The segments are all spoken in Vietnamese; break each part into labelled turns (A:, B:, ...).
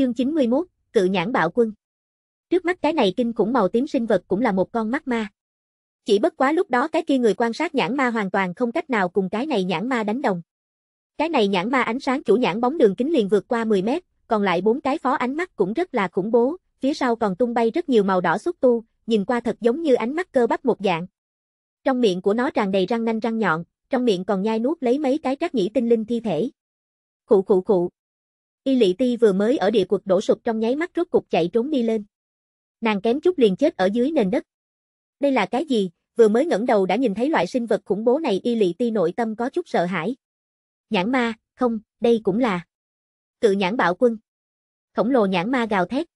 A: Chương 91, Cự nhãn bạo quân. Trước mắt cái này kinh khủng màu tím sinh vật cũng là một con mắt ma. Chỉ bất quá lúc đó cái kia người quan sát nhãn ma hoàn toàn không cách nào cùng cái này nhãn ma đánh đồng. Cái này nhãn ma ánh sáng chủ nhãn bóng đường kính liền vượt qua 10 mét, còn lại bốn cái phó ánh mắt cũng rất là khủng bố, phía sau còn tung bay rất nhiều màu đỏ xúc tu, nhìn qua thật giống như ánh mắt cơ bắp một dạng. Trong miệng của nó tràn đầy răng nanh răng nhọn, trong miệng còn nhai nuốt lấy mấy cái trác nhĩ tinh linh thi thể. Khụ khụ khụ, Y Lị Ti vừa mới ở địa cuộc đổ sụp trong nháy mắt rốt cục chạy trốn đi lên. Nàng kém chút liền chết ở dưới nền đất. Đây là cái gì? Vừa mới ngẩng đầu đã nhìn thấy loại sinh vật khủng bố này Y Lị Ti nội tâm có chút sợ hãi. Nhãn ma, không, đây cũng là cự nhãn bạo quân. Khổng lồ nhãn ma gào thét.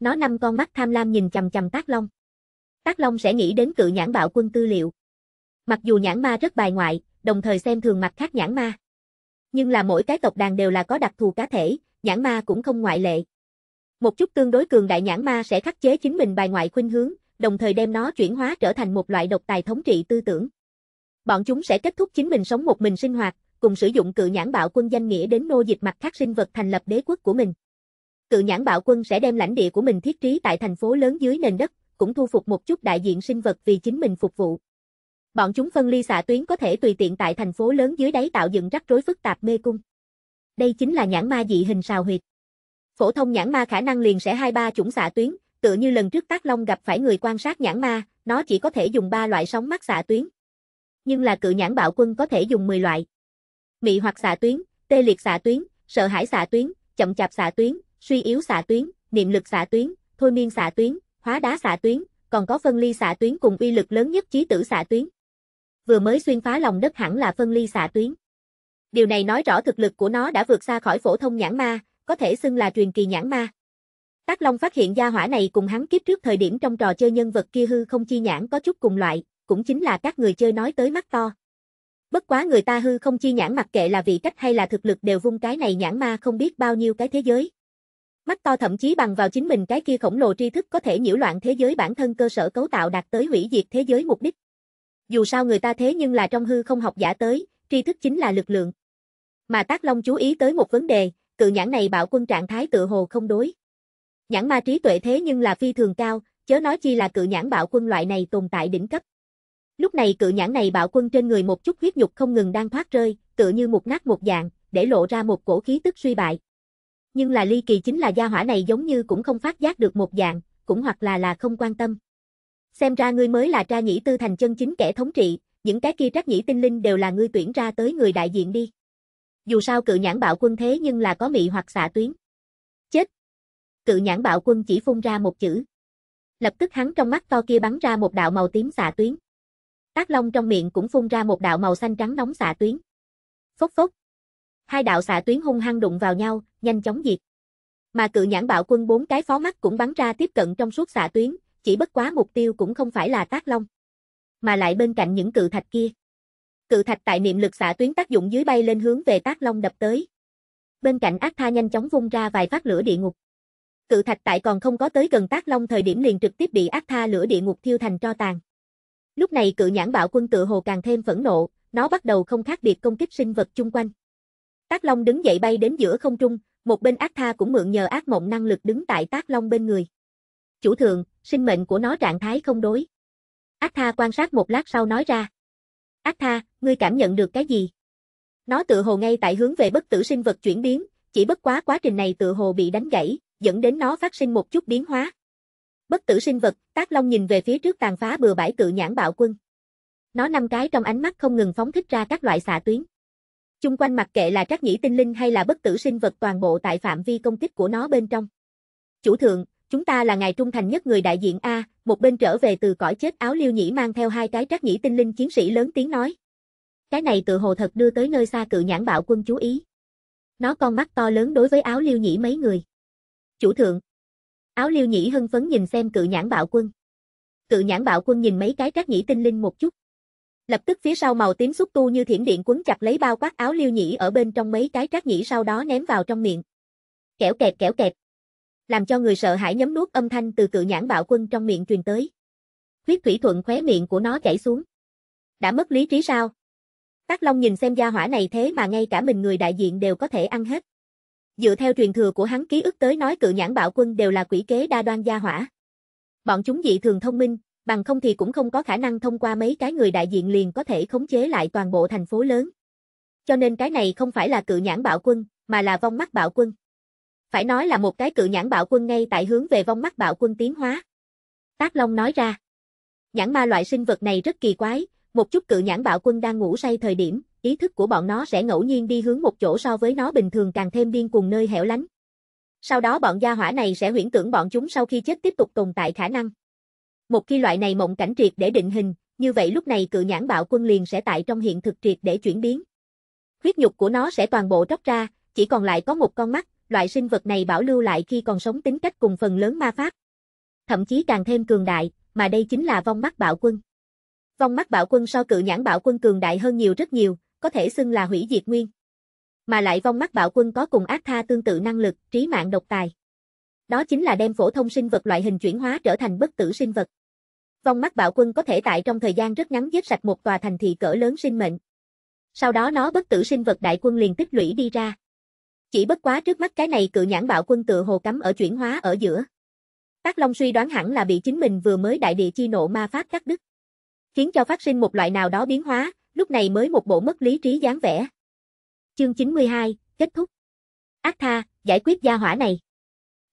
A: Nó năm con mắt tham lam nhìn chầm chầm Tác Long. Tác Long sẽ nghĩ đến cự nhãn bạo quân tư liệu. Mặc dù nhãn ma rất bài ngoại, đồng thời xem thường mặt khác nhãn ma. Nhưng là mỗi cái tộc đàn đều là có đặc thù cá thể, nhãn ma cũng không ngoại lệ. Một chút tương đối cường đại nhãn ma sẽ khắc chế chính mình bài ngoại khuynh hướng, đồng thời đem nó chuyển hóa trở thành một loại độc tài thống trị tư tưởng. Bọn chúng sẽ kết thúc chính mình sống một mình sinh hoạt, cùng sử dụng cự nhãn bạo quân danh nghĩa đến nô dịch mặt khác sinh vật thành lập đế quốc của mình. Cự nhãn bạo quân sẽ đem lãnh địa của mình thiết trí tại thành phố lớn dưới nền đất, cũng thu phục một chút đại diện sinh vật vì chính mình phục vụ. Bọn chúng phân ly xạ tuyến có thể tùy tiện tại thành phố lớn dưới đáy tạo dựng rắc rối phức tạp mê cung. Đây chính là nhãn ma dị hình sào huyệt. Phổ thông nhãn ma khả năng liền sẽ hai ba chủng xạ tuyến, tựa như lần trước Tác Long gặp phải người quan sát nhãn ma, nó chỉ có thể dùng ba loại sóng mắt xạ tuyến. Nhưng là cự nhãn bạo quân có thể dùng 10 loại. Mị hoặc xạ tuyến, tê liệt xạ tuyến, sợ hãi xạ tuyến, chậm chạp xạ tuyến, suy yếu xạ tuyến, niệm lực xạ tuyến, thôi miên xạ tuyến, hóa đá xạ tuyến, còn có phân ly xạ tuyến cùng uy lực lớn nhất chí tử xạ tuyến vừa mới xuyên phá lòng đất hẳn là phân ly xạ tuyến. Điều này nói rõ thực lực của nó đã vượt xa khỏi phổ thông nhãn ma, có thể xưng là truyền kỳ nhãn ma. Tác Long phát hiện gia hỏa này cùng hắn kiếp trước thời điểm trong trò chơi nhân vật kia hư không chi nhãn có chút cùng loại, cũng chính là các người chơi nói tới mắt to. Bất quá người ta hư không chi nhãn mặc kệ là vị cách hay là thực lực đều vung cái này nhãn ma không biết bao nhiêu cái thế giới. Mắt to thậm chí bằng vào chính mình cái kia khổng lồ tri thức có thể nhiễu loạn thế giới bản thân cơ sở cấu tạo đạt tới hủy diệt thế giới mục đích dù sao người ta thế nhưng là trong hư không học giả tới, tri thức chính là lực lượng. Mà Tác Long chú ý tới một vấn đề, cự nhãn này bảo quân trạng thái tự hồ không đối. Nhãn ma trí tuệ thế nhưng là phi thường cao, chớ nói chi là cự nhãn bảo quân loại này tồn tại đỉnh cấp. Lúc này cự nhãn này bảo quân trên người một chút huyết nhục không ngừng đang thoát rơi, tự như một nát một dạng, để lộ ra một cổ khí tức suy bại. Nhưng là ly kỳ chính là gia hỏa này giống như cũng không phát giác được một dạng, cũng hoặc là là không quan tâm. Xem ra ngươi mới là tra nhĩ tư thành chân chính kẻ thống trị, những cái kia trắc nhĩ tinh linh đều là ngươi tuyển ra tới người đại diện đi. Dù sao cự nhãn bạo quân thế nhưng là có mị hoặc xạ tuyến. Chết! Cự nhãn bạo quân chỉ phun ra một chữ. Lập tức hắn trong mắt to kia bắn ra một đạo màu tím xạ tuyến. Tác long trong miệng cũng phun ra một đạo màu xanh trắng nóng xạ tuyến. Phốc phốc! Hai đạo xạ tuyến hung hăng đụng vào nhau, nhanh chóng diệt. Mà cự nhãn bạo quân bốn cái phó mắt cũng bắn ra tiếp cận trong suốt xạ tuyến, chỉ bất quá mục tiêu cũng không phải là tác long, mà lại bên cạnh những cự thạch kia. Cự thạch tại niệm lực xạ tuyến tác dụng dưới bay lên hướng về tác long đập tới. Bên cạnh ác tha nhanh chóng vung ra vài phát lửa địa ngục. Cự thạch tại còn không có tới gần tác long thời điểm liền trực tiếp bị ác tha lửa địa ngục thiêu thành tro tàn. Lúc này cự nhãn bạo quân tự hồ càng thêm phẫn nộ, nó bắt đầu không khác biệt công kích sinh vật chung quanh. Tác Long đứng dậy bay đến giữa không trung, một bên Ác Tha cũng mượn nhờ ác mộng năng lực đứng tại Tác Long bên người. Chủ thượng, sinh mệnh của nó trạng thái không đối. Ác tha quan sát một lát sau nói ra. Ác tha, ngươi cảm nhận được cái gì? Nó tự hồ ngay tại hướng về bất tử sinh vật chuyển biến, chỉ bất quá quá trình này tự hồ bị đánh gãy, dẫn đến nó phát sinh một chút biến hóa. Bất tử sinh vật, Tác Long nhìn về phía trước tàn phá bừa bãi cự nhãn bạo quân. Nó năm cái trong ánh mắt không ngừng phóng thích ra các loại xạ tuyến. Chung quanh mặc kệ là trắc nhĩ tinh linh hay là bất tử sinh vật toàn bộ tại phạm vi công kích của nó bên trong. Chủ thượng, chúng ta là ngài trung thành nhất người đại diện A, một bên trở về từ cõi chết áo liêu nhĩ mang theo hai cái trác nhĩ tinh linh chiến sĩ lớn tiếng nói. Cái này tự hồ thật đưa tới nơi xa cự nhãn bạo quân chú ý. Nó con mắt to lớn đối với áo liêu nhĩ mấy người. Chủ thượng. Áo liêu nhĩ hưng phấn nhìn xem cự nhãn bạo quân. Cự nhãn bạo quân nhìn mấy cái trác nhĩ tinh linh một chút. Lập tức phía sau màu tím xúc tu như thiểm điện quấn chặt lấy bao quát áo liêu nhĩ ở bên trong mấy cái trác nhĩ sau đó ném vào trong miệng. Kẻo kẹt kẻo kẹt làm cho người sợ hãi nhấm nuốt âm thanh từ cự nhãn bạo quân trong miệng truyền tới. Huyết thủy thuận khóe miệng của nó chảy xuống. Đã mất lý trí sao? Tác Long nhìn xem gia hỏa này thế mà ngay cả mình người đại diện đều có thể ăn hết. Dựa theo truyền thừa của hắn ký ức tới nói cự nhãn bạo quân đều là quỷ kế đa đoan gia hỏa. Bọn chúng dị thường thông minh, bằng không thì cũng không có khả năng thông qua mấy cái người đại diện liền có thể khống chế lại toàn bộ thành phố lớn. Cho nên cái này không phải là cự nhãn bạo quân, mà là vong mắt bạo quân. Phải nói là một cái cự nhãn bạo quân ngay tại hướng về vong mắt bạo quân tiến hóa. Tác Long nói ra. Nhãn ma loại sinh vật này rất kỳ quái, một chút cự nhãn bạo quân đang ngủ say thời điểm, ý thức của bọn nó sẽ ngẫu nhiên đi hướng một chỗ so với nó bình thường càng thêm điên cùng nơi hẻo lánh. Sau đó bọn gia hỏa này sẽ huyễn tưởng bọn chúng sau khi chết tiếp tục tồn tại khả năng. Một khi loại này mộng cảnh triệt để định hình, như vậy lúc này cự nhãn bạo quân liền sẽ tại trong hiện thực triệt để chuyển biến. Huyết nhục của nó sẽ toàn bộ tróc ra, chỉ còn lại có một con mắt, loại sinh vật này bảo lưu lại khi còn sống tính cách cùng phần lớn ma pháp. Thậm chí càng thêm cường đại, mà đây chính là vong mắt bạo quân. Vong mắt bạo quân so cự nhãn bạo quân cường đại hơn nhiều rất nhiều, có thể xưng là hủy diệt nguyên. Mà lại vong mắt bạo quân có cùng ác tha tương tự năng lực, trí mạng độc tài. Đó chính là đem phổ thông sinh vật loại hình chuyển hóa trở thành bất tử sinh vật. Vong mắt bạo quân có thể tại trong thời gian rất ngắn giết sạch một tòa thành thị cỡ lớn sinh mệnh. Sau đó nó bất tử sinh vật đại quân liền tích lũy đi ra. Chỉ bất quá trước mắt cái này cự nhãn bạo quân tự hồ cắm ở chuyển hóa ở giữa. Tác Long suy đoán hẳn là bị chính mình vừa mới đại địa chi nộ ma pháp cắt đứt. Khiến cho phát sinh một loại nào đó biến hóa, lúc này mới một bộ mất lý trí dáng vẻ. Chương 92, kết thúc. Ác tha, giải quyết gia hỏa này.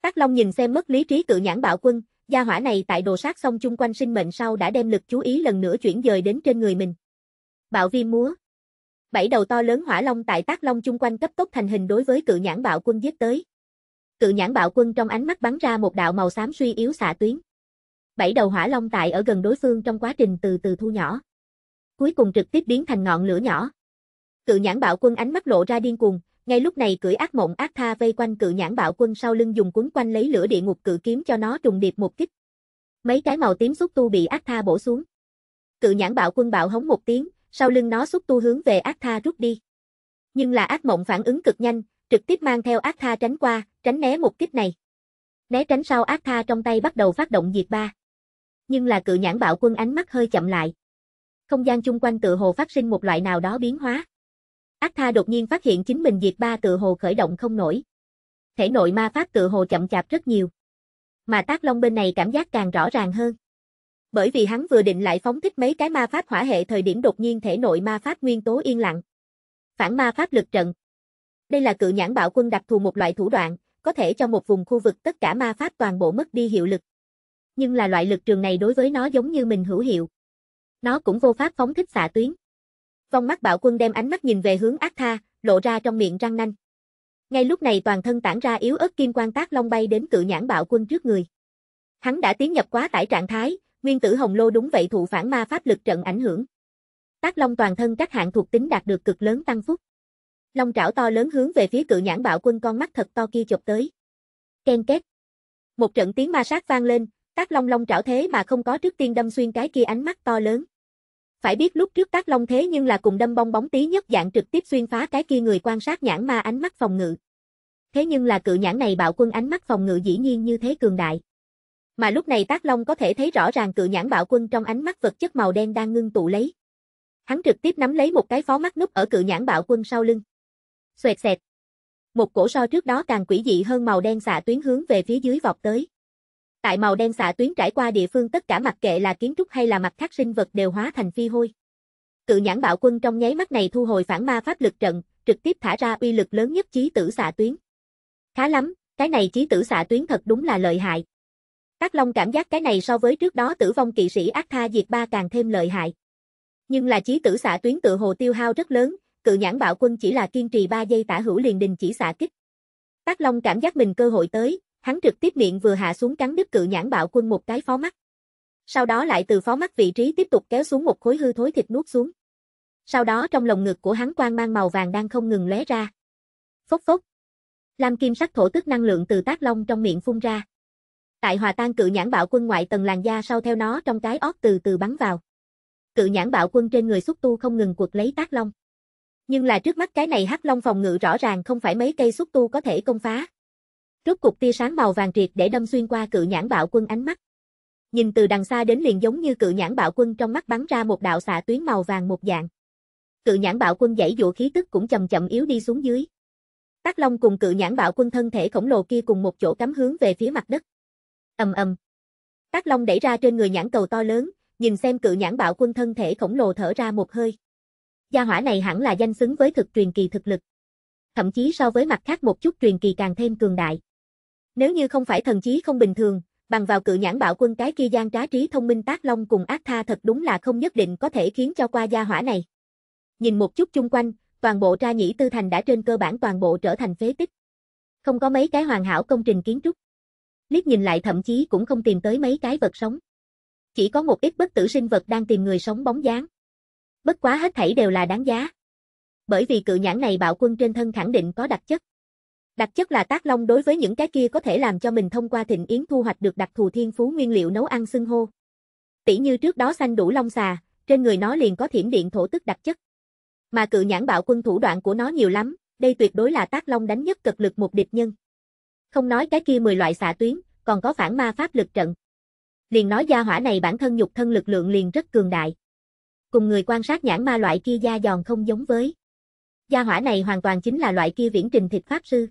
A: Tác Long nhìn xem mất lý trí cự nhãn bạo quân, gia hỏa này tại đồ sát xong chung quanh sinh mệnh sau đã đem lực chú ý lần nữa chuyển dời đến trên người mình. Bạo viêm múa bảy đầu to lớn hỏa long tại tác long chung quanh cấp tốc thành hình đối với cự nhãn bạo quân giết tới. Cự nhãn bạo quân trong ánh mắt bắn ra một đạo màu xám suy yếu xạ tuyến. Bảy đầu hỏa long tại ở gần đối phương trong quá trình từ từ thu nhỏ. Cuối cùng trực tiếp biến thành ngọn lửa nhỏ. Cự nhãn bạo quân ánh mắt lộ ra điên cuồng, ngay lúc này cưỡi ác mộng ác tha vây quanh cự nhãn bạo quân sau lưng dùng cuốn quanh lấy lửa địa ngục cự kiếm cho nó trùng điệp một kích. Mấy cái màu tím xúc tu bị ác tha bổ xuống. Cự nhãn bạo quân bạo hống một tiếng, sau lưng nó xúc tu hướng về ác tha rút đi. Nhưng là ác mộng phản ứng cực nhanh, trực tiếp mang theo ác tha tránh qua, tránh né một kích này. Né tránh sau ác tha trong tay bắt đầu phát động diệt ba. Nhưng là cự nhãn bạo quân ánh mắt hơi chậm lại. Không gian chung quanh tự hồ phát sinh một loại nào đó biến hóa. Ác tha đột nhiên phát hiện chính mình diệt ba tự hồ khởi động không nổi. Thể nội ma pháp tự hồ chậm chạp rất nhiều. Mà tác long bên này cảm giác càng rõ ràng hơn bởi vì hắn vừa định lại phóng thích mấy cái ma pháp hỏa hệ thời điểm đột nhiên thể nội ma pháp nguyên tố yên lặng. Phản ma pháp lực trận. Đây là cự nhãn bạo quân đặc thù một loại thủ đoạn, có thể cho một vùng khu vực tất cả ma pháp toàn bộ mất đi hiệu lực. Nhưng là loại lực trường này đối với nó giống như mình hữu hiệu. Nó cũng vô pháp phóng thích xạ tuyến. vòng mắt bạo quân đem ánh mắt nhìn về hướng ác tha, lộ ra trong miệng răng nanh. Ngay lúc này toàn thân tản ra yếu ớt kim quang tác long bay đến cự nhãn bạo quân trước người. Hắn đã tiến nhập quá tải trạng thái, Nguyên tử hồng lô đúng vậy thụ phản ma pháp lực trận ảnh hưởng. Tác long toàn thân các hạng thuộc tính đạt được cực lớn tăng phúc. Long trảo to lớn hướng về phía cự nhãn bạo quân con mắt thật to kia chụp tới. Ken két. Một trận tiếng ma sát vang lên, tác long long trảo thế mà không có trước tiên đâm xuyên cái kia ánh mắt to lớn. Phải biết lúc trước tác long thế nhưng là cùng đâm bong bóng tí nhất dạng trực tiếp xuyên phá cái kia người quan sát nhãn ma ánh mắt phòng ngự. Thế nhưng là cự nhãn này bạo quân ánh mắt phòng ngự dĩ nhiên như thế cường đại mà lúc này Tác Long có thể thấy rõ ràng cự nhãn bạo quân trong ánh mắt vật chất màu đen đang ngưng tụ lấy. Hắn trực tiếp nắm lấy một cái phó mắt núp ở cự nhãn bạo quân sau lưng. Xoẹt xẹt. Một cổ so trước đó càng quỷ dị hơn màu đen xạ tuyến hướng về phía dưới vọt tới. Tại màu đen xạ tuyến trải qua địa phương tất cả mặt kệ là kiến trúc hay là mặt khác sinh vật đều hóa thành phi hôi. Cự nhãn bạo quân trong nháy mắt này thu hồi phản ma pháp lực trận, trực tiếp thả ra uy lực lớn nhất chí tử xạ tuyến. Khá lắm, cái này chí tử xạ tuyến thật đúng là lợi hại, Ác Long cảm giác cái này so với trước đó tử vong kỵ sĩ ác tha diệt ba càng thêm lợi hại. Nhưng là chí tử xạ tuyến tự hồ tiêu hao rất lớn, cự nhãn bạo quân chỉ là kiên trì 3 giây tả hữu liền đình chỉ xạ kích. Tác Long cảm giác mình cơ hội tới, hắn trực tiếp miệng vừa hạ xuống cắn đứt cự nhãn bạo quân một cái phó mắt. Sau đó lại từ phó mắt vị trí tiếp tục kéo xuống một khối hư thối thịt nuốt xuống. Sau đó trong lồng ngực của hắn quang mang màu vàng đang không ngừng lóe ra. Phốc phốc. Lam kim sắc thổ tức năng lượng từ Tác Long trong miệng phun ra. Tại hòa tan cự nhãn bạo quân ngoại tầng làn da sau theo nó trong cái ót từ từ bắn vào. Cự nhãn bạo quân trên người xúc tu không ngừng cuột lấy tác long. Nhưng là trước mắt cái này hắc long phòng ngự rõ ràng không phải mấy cây xúc tu có thể công phá. Rốt cục tia sáng màu vàng triệt để đâm xuyên qua cự nhãn bạo quân ánh mắt. Nhìn từ đằng xa đến liền giống như cự nhãn bạo quân trong mắt bắn ra một đạo xạ tuyến màu vàng một dạng. Cự nhãn bạo quân dãy dụ khí tức cũng chậm chậm yếu đi xuống dưới. Tác Long cùng cự nhãn bạo quân thân thể khổng lồ kia cùng một chỗ cắm hướng về phía mặt đất. Ầm ầm. Tác Long đẩy ra trên người nhãn cầu to lớn, nhìn xem cự nhãn bạo quân thân thể khổng lồ thở ra một hơi. Gia hỏa này hẳn là danh xứng với thực truyền kỳ thực lực. Thậm chí so với mặt khác một chút truyền kỳ càng thêm cường đại. Nếu như không phải thần chí không bình thường, bằng vào cự nhãn bạo quân cái kia gian trá trí thông minh tác long cùng ác tha thật đúng là không nhất định có thể khiến cho qua gia hỏa này. Nhìn một chút chung quanh, toàn bộ tra nhĩ tư thành đã trên cơ bản toàn bộ trở thành phế tích. Không có mấy cái hoàn hảo công trình kiến trúc liếc nhìn lại thậm chí cũng không tìm tới mấy cái vật sống. Chỉ có một ít bất tử sinh vật đang tìm người sống bóng dáng. Bất quá hết thảy đều là đáng giá. Bởi vì cự nhãn này bạo quân trên thân khẳng định có đặc chất. Đặc chất là tác long đối với những cái kia có thể làm cho mình thông qua thịnh yến thu hoạch được đặc thù thiên phú nguyên liệu nấu ăn xưng hô. Tỷ như trước đó xanh đủ long xà, trên người nó liền có thiểm điện thổ tức đặc chất. Mà cự nhãn bạo quân thủ đoạn của nó nhiều lắm, đây tuyệt đối là tác long đánh nhất cực lực một địch nhân. Không nói cái kia 10 loại xạ tuyến, còn có phản ma pháp lực trận. Liền nói gia hỏa này bản thân nhục thân lực lượng liền rất cường đại. Cùng người quan sát nhãn ma loại kia da giòn không giống với. Gia hỏa này hoàn toàn chính là loại kia viễn trình thịt pháp sư.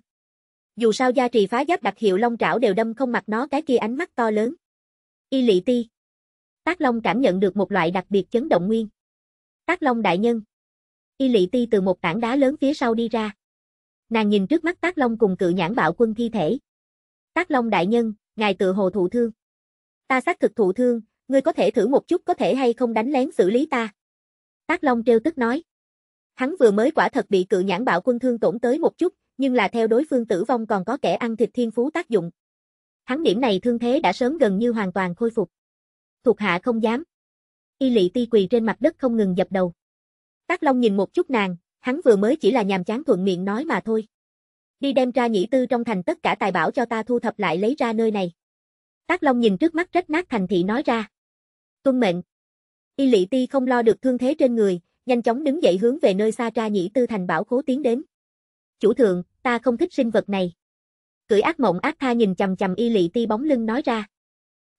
A: Dù sao gia trì phá giáp đặc hiệu long trảo đều đâm không mặt nó cái kia ánh mắt to lớn. Y lị ti. Tác Long cảm nhận được một loại đặc biệt chấn động nguyên. Tác Long đại nhân. Y lị ti từ một tảng đá lớn phía sau đi ra. Nàng nhìn trước mắt Tác Long cùng cự nhãn bạo quân thi thể. Tác Long đại nhân, ngài tự hồ thụ thương. Ta xác thực thụ thương, ngươi có thể thử một chút có thể hay không đánh lén xử lý ta. Tác Long trêu tức nói. Hắn vừa mới quả thật bị cự nhãn bạo quân thương tổn tới một chút, nhưng là theo đối phương tử vong còn có kẻ ăn thịt thiên phú tác dụng. Hắn điểm này thương thế đã sớm gần như hoàn toàn khôi phục. Thuộc hạ không dám. Y lỵ ti quỳ trên mặt đất không ngừng dập đầu. Tác Long nhìn một chút nàng, hắn vừa mới chỉ là nhàm chán thuận miệng nói mà thôi. Đi đem ra nhĩ tư trong thành tất cả tài bảo cho ta thu thập lại lấy ra nơi này. Tác Long nhìn trước mắt rách nát thành thị nói ra. Tuân mệnh. Y lị ti không lo được thương thế trên người, nhanh chóng đứng dậy hướng về nơi xa ra nhĩ tư thành bảo khố tiến đến. Chủ thượng, ta không thích sinh vật này. Cưỡi ác mộng ác tha nhìn chầm chầm y lị ti bóng lưng nói ra.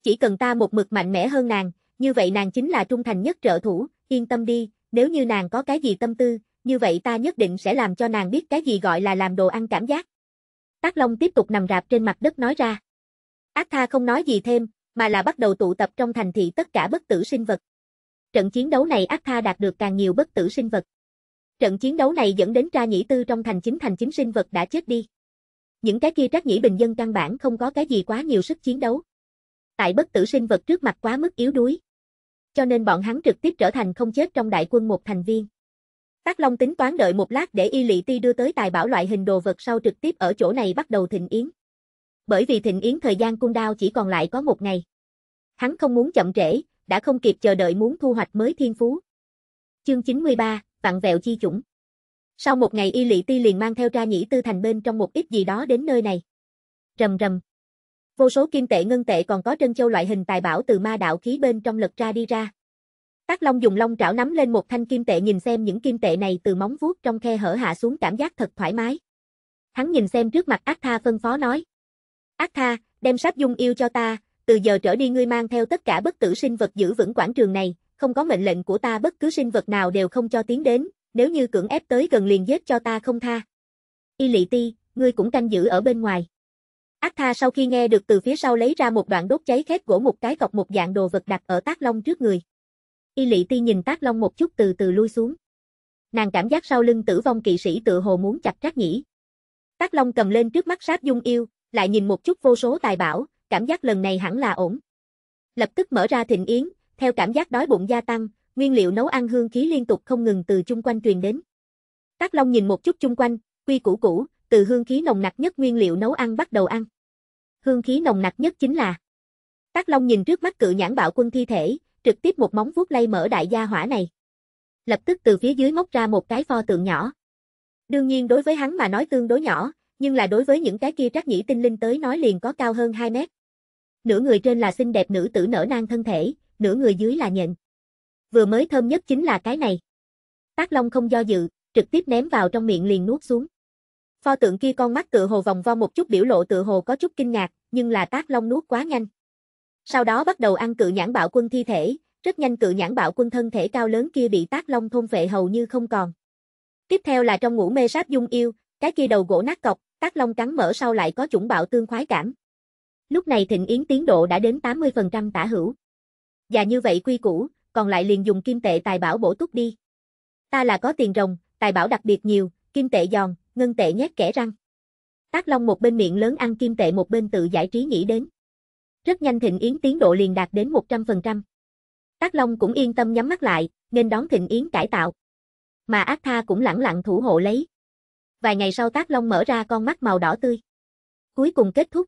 A: Chỉ cần ta một mực mạnh mẽ hơn nàng, như vậy nàng chính là trung thành nhất trợ thủ, yên tâm đi, nếu như nàng có cái gì tâm tư, như vậy ta nhất định sẽ làm cho nàng biết cái gì gọi là làm đồ ăn cảm giác. Tác Long tiếp tục nằm rạp trên mặt đất nói ra. Ác Tha không nói gì thêm, mà là bắt đầu tụ tập trong thành thị tất cả bất tử sinh vật. Trận chiến đấu này Ác Tha đạt được càng nhiều bất tử sinh vật. Trận chiến đấu này dẫn đến tra nhĩ tư trong thành chính thành chính sinh vật đã chết đi. Những cái kia trác nhĩ bình dân căn bản không có cái gì quá nhiều sức chiến đấu. Tại bất tử sinh vật trước mặt quá mức yếu đuối. Cho nên bọn hắn trực tiếp trở thành không chết trong đại quân một thành viên. Tác Long tính toán đợi một lát để Y Lị Ti đưa tới tài bảo loại hình đồ vật sau trực tiếp ở chỗ này bắt đầu thịnh yến. Bởi vì thịnh yến thời gian cung đao chỉ còn lại có một ngày. Hắn không muốn chậm trễ, đã không kịp chờ đợi muốn thu hoạch mới thiên phú. Chương 93, vặn vẹo chi chủng. Sau một ngày Y Lị Ti liền mang theo ra nhĩ tư thành bên trong một ít gì đó đến nơi này. Rầm rầm. Vô số kim tệ ngân tệ còn có trân châu loại hình tài bảo từ ma đạo khí bên trong lật ra đi ra. Tác Long dùng long trảo nắm lên một thanh kim tệ nhìn xem những kim tệ này từ móng vuốt trong khe hở hạ xuống cảm giác thật thoải mái. Hắn nhìn xem trước mặt Ác Tha phân phó nói. Ác Tha, đem sáp dung yêu cho ta, từ giờ trở đi ngươi mang theo tất cả bất tử sinh vật giữ vững quảng trường này, không có mệnh lệnh của ta bất cứ sinh vật nào đều không cho tiến đến, nếu như cưỡng ép tới gần liền giết cho ta không tha. Y lị ti, ngươi cũng canh giữ ở bên ngoài. Ác tha sau khi nghe được từ phía sau lấy ra một đoạn đốt cháy khét gỗ một cái cọc một dạng đồ vật đặt ở tác long trước người. Y lị ti nhìn tác long một chút từ từ lui xuống. Nàng cảm giác sau lưng tử vong kỵ sĩ tựa hồ muốn chặt trác nhĩ. Tác long cầm lên trước mắt sát dung yêu, lại nhìn một chút vô số tài bảo, cảm giác lần này hẳn là ổn. Lập tức mở ra thịnh yến, theo cảm giác đói bụng gia tăng, nguyên liệu nấu ăn hương khí liên tục không ngừng từ chung quanh truyền đến. Tác long nhìn một chút chung quanh, quy củ cũ, từ hương khí nồng nặc nhất nguyên liệu nấu ăn bắt đầu ăn. Hương khí nồng nặc nhất chính là Tác Long nhìn trước mắt cự nhãn bạo quân thi thể, trực tiếp một móng vuốt lay mở đại gia hỏa này. Lập tức từ phía dưới móc ra một cái pho tượng nhỏ. Đương nhiên đối với hắn mà nói tương đối nhỏ, nhưng là đối với những cái kia trác nhĩ tinh linh tới nói liền có cao hơn 2 mét. Nửa người trên là xinh đẹp nữ tử nở nang thân thể, nửa người dưới là nhện. Vừa mới thơm nhất chính là cái này. Tác Long không do dự, trực tiếp ném vào trong miệng liền nuốt xuống. Pho tượng kia con mắt tựa hồ vòng vo một chút biểu lộ tựa hồ có chút kinh ngạc, nhưng là Tác Long nuốt quá nhanh. Sau đó bắt đầu ăn cự nhãn bạo quân thi thể, rất nhanh cự nhãn bạo quân thân thể cao lớn kia bị tác long thôn vệ hầu như không còn. Tiếp theo là trong ngủ mê sáp dung yêu, cái kia đầu gỗ nát cọc, tác long cắn mở sau lại có chủng bạo tương khoái cảm. Lúc này thịnh yến tiến độ đã đến 80% tả hữu. Và như vậy quy củ, còn lại liền dùng kim tệ tài bảo bổ túc đi. Ta là có tiền rồng, tài bảo đặc biệt nhiều, kim tệ giòn, ngân tệ nhét kẻ răng. Tác Long một bên miệng lớn ăn kim tệ một bên tự giải trí nghĩ đến. Rất nhanh Thịnh Yến tiến độ liền đạt đến 100%. Tác Long cũng yên tâm nhắm mắt lại, nên đón Thịnh Yến cải tạo. Mà Ác Tha cũng lẳng lặng thủ hộ lấy. Vài ngày sau Tác Long mở ra con mắt màu đỏ tươi. Cuối cùng kết thúc.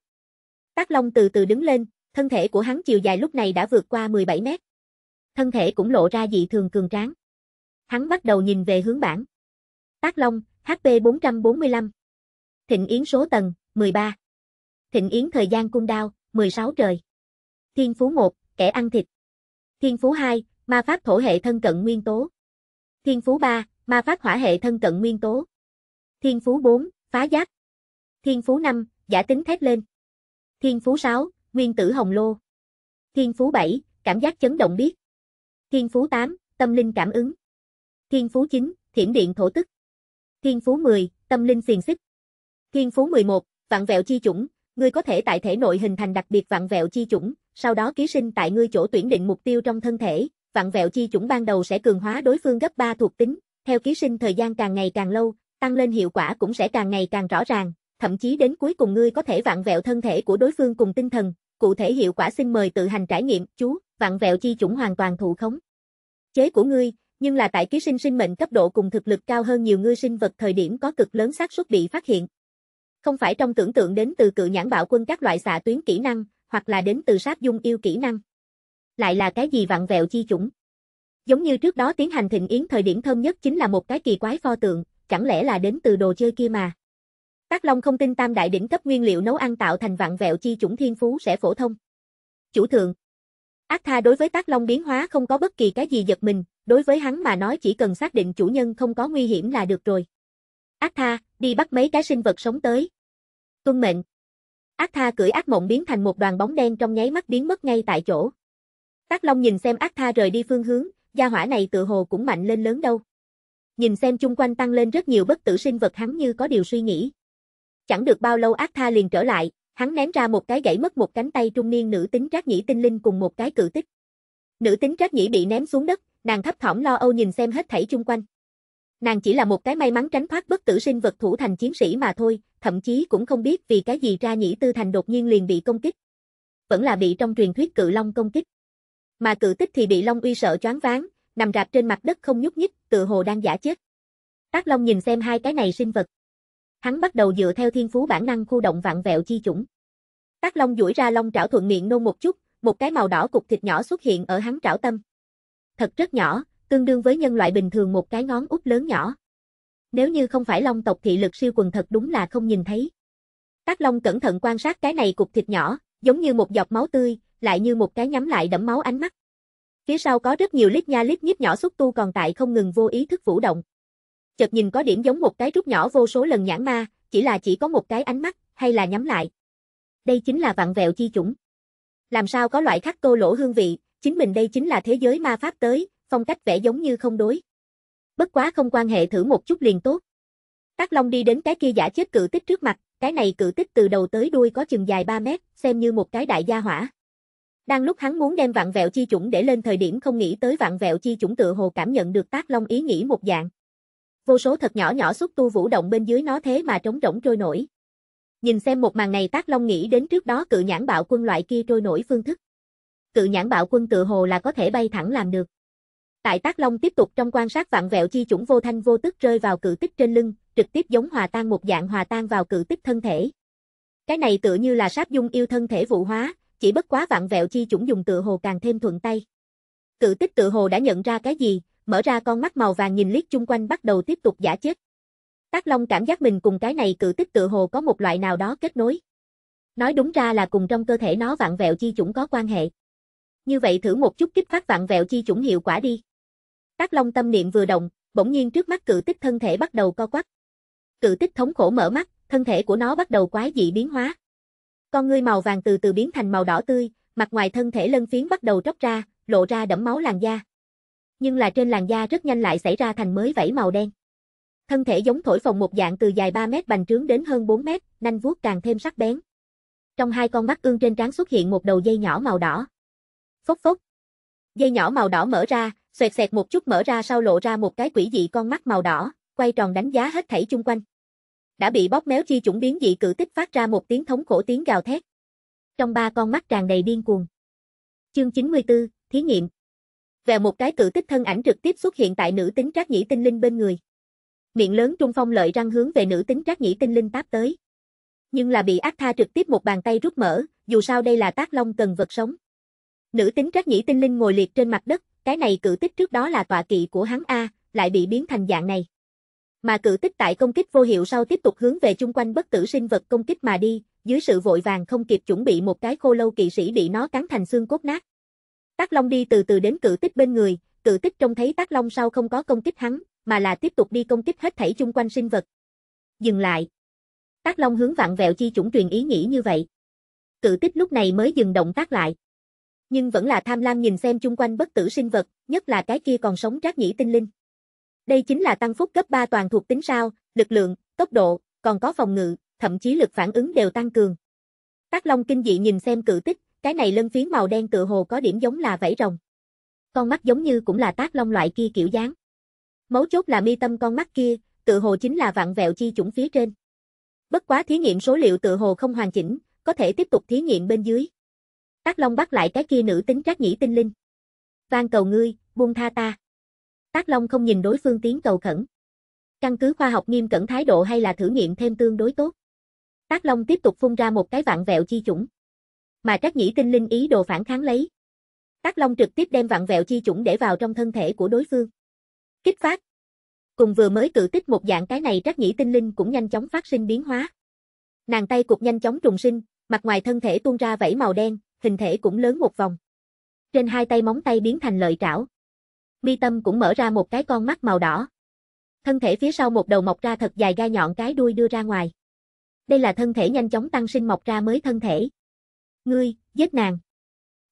A: Tác Long từ từ đứng lên, thân thể của hắn chiều dài lúc này đã vượt qua 17 mét. Thân thể cũng lộ ra dị thường cường tráng. Hắn bắt đầu nhìn về hướng bảng. Tác Long, HP 445. Thịnh Yến số tầng, 13. Thịnh Yến thời gian cung đao, 16 trời. Thiên phú 1, kẻ ăn thịt. Thiên phú 2, ma pháp thổ hệ thân cận nguyên tố. Thiên phú 3, ma pháp hỏa hệ thân cận nguyên tố. Thiên phú 4, phá giác. Thiên phú 5, giả tính thét lên. Thiên phú 6, nguyên tử hồng lô. Thiên phú 7, cảm giác chấn động biết. Thiên phú 8, tâm linh cảm ứng. Thiên phú 9, thiểm điện thổ tức. Thiên phú 10, tâm linh xiền xích. Thiên phú 11, vặn vẹo chi chủng, Ngươi có thể tại thể nội hình thành đặc biệt vạn vẹo chi chủng, sau đó ký sinh tại ngươi chỗ tuyển định mục tiêu trong thân thể, vạn vẹo chi chủng ban đầu sẽ cường hóa đối phương gấp 3 thuộc tính, theo ký sinh thời gian càng ngày càng lâu, tăng lên hiệu quả cũng sẽ càng ngày càng rõ ràng, thậm chí đến cuối cùng ngươi có thể vạn vẹo thân thể của đối phương cùng tinh thần, cụ thể hiệu quả xin mời tự hành trải nghiệm, chú, vạn vẹo chi chủng hoàn toàn thụ khống. Chế của ngươi, nhưng là tại ký sinh sinh mệnh cấp độ cùng thực lực cao hơn nhiều ngươi sinh vật thời điểm có cực lớn xác suất bị phát hiện, không phải trong tưởng tượng đến từ cự nhãn bảo quân các loại xạ tuyến kỹ năng, hoặc là đến từ sát dung yêu kỹ năng. Lại là cái gì vặn vẹo chi chủng? Giống như trước đó tiến hành thịnh yến thời điểm thơm nhất chính là một cái kỳ quái pho tượng, chẳng lẽ là đến từ đồ chơi kia mà. Tác Long không tin tam đại đỉnh cấp nguyên liệu nấu ăn tạo thành vạn vẹo chi chủng thiên phú sẽ phổ thông. Chủ thượng. Ác tha đối với Tác Long biến hóa không có bất kỳ cái gì giật mình, đối với hắn mà nói chỉ cần xác định chủ nhân không có nguy hiểm là được rồi. Ác tha, đi bắt mấy cái sinh vật sống tới. Tuân mệnh. Ác tha cưỡi ác mộng biến thành một đoàn bóng đen trong nháy mắt biến mất ngay tại chỗ. Tác Long nhìn xem ác tha rời đi phương hướng, gia hỏa này tự hồ cũng mạnh lên lớn đâu. Nhìn xem chung quanh tăng lên rất nhiều bất tử sinh vật hắn như có điều suy nghĩ. Chẳng được bao lâu ác tha liền trở lại, hắn ném ra một cái gãy mất một cánh tay trung niên nữ tính trác nhĩ tinh linh cùng một cái cự tích. Nữ tính trác nhĩ bị ném xuống đất, nàng thấp thỏm lo âu nhìn xem hết thảy chung quanh. Nàng chỉ là một cái may mắn tránh thoát bất tử sinh vật thủ thành chiến sĩ mà thôi, thậm chí cũng không biết vì cái gì ra nhĩ tư thành đột nhiên liền bị công kích. Vẫn là bị trong truyền thuyết cự long công kích. Mà cự tích thì bị long uy sợ choáng váng, nằm rạp trên mặt đất không nhúc nhích, tự hồ đang giả chết. Tác Long nhìn xem hai cái này sinh vật. Hắn bắt đầu dựa theo thiên phú bản năng khu động vạn vẹo chi chủng. Tác Long duỗi ra long trảo thuận miệng nôn một chút, một cái màu đỏ cục thịt nhỏ xuất hiện ở hắn trảo tâm. Thật rất nhỏ, tương đương với nhân loại bình thường một cái ngón út lớn nhỏ. Nếu như không phải long tộc thị lực siêu quần thật đúng là không nhìn thấy. Tác Long cẩn thận quan sát cái này cục thịt nhỏ, giống như một giọt máu tươi, lại như một cái nhắm lại đẫm máu ánh mắt. Phía sau có rất nhiều lít nha lít nhít nhỏ xúc tu còn tại không ngừng vô ý thức vũ động. Chợt nhìn có điểm giống một cái rút nhỏ vô số lần nhãn ma, chỉ là chỉ có một cái ánh mắt, hay là nhắm lại. Đây chính là vạn vẹo chi chủng. Làm sao có loại khắc tô lỗ hương vị, chính mình đây chính là thế giới ma pháp tới, phong cách vẽ giống như không đối. Bất quá không quan hệ thử một chút liền tốt. Tác Long đi đến cái kia giả chết cự tích trước mặt, cái này cự tích từ đầu tới đuôi có chừng dài 3 mét, xem như một cái đại gia hỏa. Đang lúc hắn muốn đem vạn vẹo chi chủng để lên thời điểm không nghĩ tới vạn vẹo chi chủng tựa hồ cảm nhận được tác long ý nghĩ một dạng. Vô số thật nhỏ nhỏ xúc tu vũ động bên dưới nó thế mà trống rỗng trôi nổi. Nhìn xem một màn này tác long nghĩ đến trước đó cự nhãn bạo quân loại kia trôi nổi phương thức. Cự nhãn bạo quân tựa hồ là có thể bay thẳng làm được. Tại Tác Long tiếp tục trong quan sát vạn vẹo chi chủng vô thanh vô tức rơi vào cự tích trên lưng, trực tiếp giống hòa tan một dạng hòa tan vào cự tích thân thể. Cái này tựa như là sát dung yêu thân thể vụ hóa, chỉ bất quá vạn vẹo chi chủng dùng tựa hồ càng thêm thuận tay. Cự tích tựa hồ đã nhận ra cái gì, mở ra con mắt màu vàng nhìn liếc chung quanh bắt đầu tiếp tục giả chết. Tác Long cảm giác mình cùng cái này cự tích tựa hồ có một loại nào đó kết nối. Nói đúng ra là cùng trong cơ thể nó vạn vẹo chi chủng có quan hệ. Như vậy thử một chút kích phát vạn vẹo chi chủng hiệu quả đi. Tác Long tâm niệm vừa động, bỗng nhiên trước mắt cự tích thân thể bắt đầu co quắp. Cự tích thống khổ mở mắt, thân thể của nó bắt đầu quái dị biến hóa. Con ngươi màu vàng từ từ biến thành màu đỏ tươi, mặt ngoài thân thể lân phiến bắt đầu tróc ra, lộ ra đẫm máu làn da. Nhưng là trên làn da rất nhanh lại xảy ra thành mới vảy màu đen. Thân thể giống thổi phồng một dạng từ dài 3 mét bành trướng đến hơn 4 mét, nanh vuốt càng thêm sắc bén. Trong hai con mắt ương trên trán xuất hiện một đầu dây nhỏ màu đỏ. Phốc phốc, Dây nhỏ màu đỏ mở ra, xoẹt xẹt một chút mở ra sau lộ ra một cái quỷ dị con mắt màu đỏ, quay tròn đánh giá hết thảy chung quanh. Đã bị bóp méo chi chủng biến dị cự tích phát ra một tiếng thống khổ tiếng gào thét. Trong ba con mắt tràn đầy điên cuồng. Chương 94, thí nghiệm. Về một cái cự tích thân ảnh trực tiếp xuất hiện tại nữ tính Trác Nhĩ Tinh Linh bên người. Miệng lớn trung phong lợi răng hướng về nữ tính Trác Nhĩ Tinh Linh táp tới. Nhưng là bị Ác Tha trực tiếp một bàn tay rút mở, dù sao đây là tác long cần vật sống. Nữ tính trắc nhĩ tinh linh ngồi liệt trên mặt đất, cái này cự tích trước đó là tọa kỵ của hắn A, lại bị biến thành dạng này. Mà cự tích tại công kích vô hiệu sau tiếp tục hướng về chung quanh bất tử sinh vật công kích mà đi, dưới sự vội vàng không kịp chuẩn bị một cái khô lâu kỵ sĩ bị nó cắn thành xương cốt nát. Tác Long đi từ từ đến cự tích bên người, cự tích trông thấy Tác Long sau không có công kích hắn, mà là tiếp tục đi công kích hết thảy chung quanh sinh vật. Dừng lại. Tác Long hướng vạn vẹo chi chủng truyền ý nghĩ như vậy. Cự tích lúc này mới dừng động tác lại nhưng vẫn là tham lam nhìn xem chung quanh bất tử sinh vật, nhất là cái kia còn sống trác nhĩ tinh linh. Đây chính là tăng phúc cấp 3 toàn thuộc tính sao, lực lượng, tốc độ, còn có phòng ngự, thậm chí lực phản ứng đều tăng cường. Tác Long kinh dị nhìn xem cự tích, cái này lân phiến màu đen tựa hồ có điểm giống là vảy rồng. Con mắt giống như cũng là Tác Long loại kia kiểu dáng. Mấu chốt là mi tâm con mắt kia, tựa hồ chính là vạn vẹo chi chủng phía trên. Bất quá thí nghiệm số liệu tựa hồ không hoàn chỉnh, có thể tiếp tục thí nghiệm bên dưới. Tác Long bắt lại cái kia nữ tính trác nhĩ tinh linh. Van cầu ngươi, buông tha ta. Tác Long không nhìn đối phương tiến cầu khẩn. Căn cứ khoa học nghiêm cẩn thái độ hay là thử nghiệm thêm tương đối tốt. Tác Long tiếp tục phun ra một cái vạn vẹo chi chủng. Mà trác nhĩ tinh linh ý đồ phản kháng lấy. Tác Long trực tiếp đem vạn vẹo chi chủng để vào trong thân thể của đối phương. Kích phát. Cùng vừa mới tự tích một dạng cái này trác nhĩ tinh linh cũng nhanh chóng phát sinh biến hóa. Nàng tay cục nhanh chóng trùng sinh, mặt ngoài thân thể tuôn ra vảy màu đen, hình thể cũng lớn một vòng. Trên hai tay móng tay biến thành lợi trảo. Mi tâm cũng mở ra một cái con mắt màu đỏ. Thân thể phía sau một đầu mọc ra thật dài gai nhọn cái đuôi đưa ra ngoài. Đây là thân thể nhanh chóng tăng sinh mọc ra mới thân thể. Ngươi, giết nàng.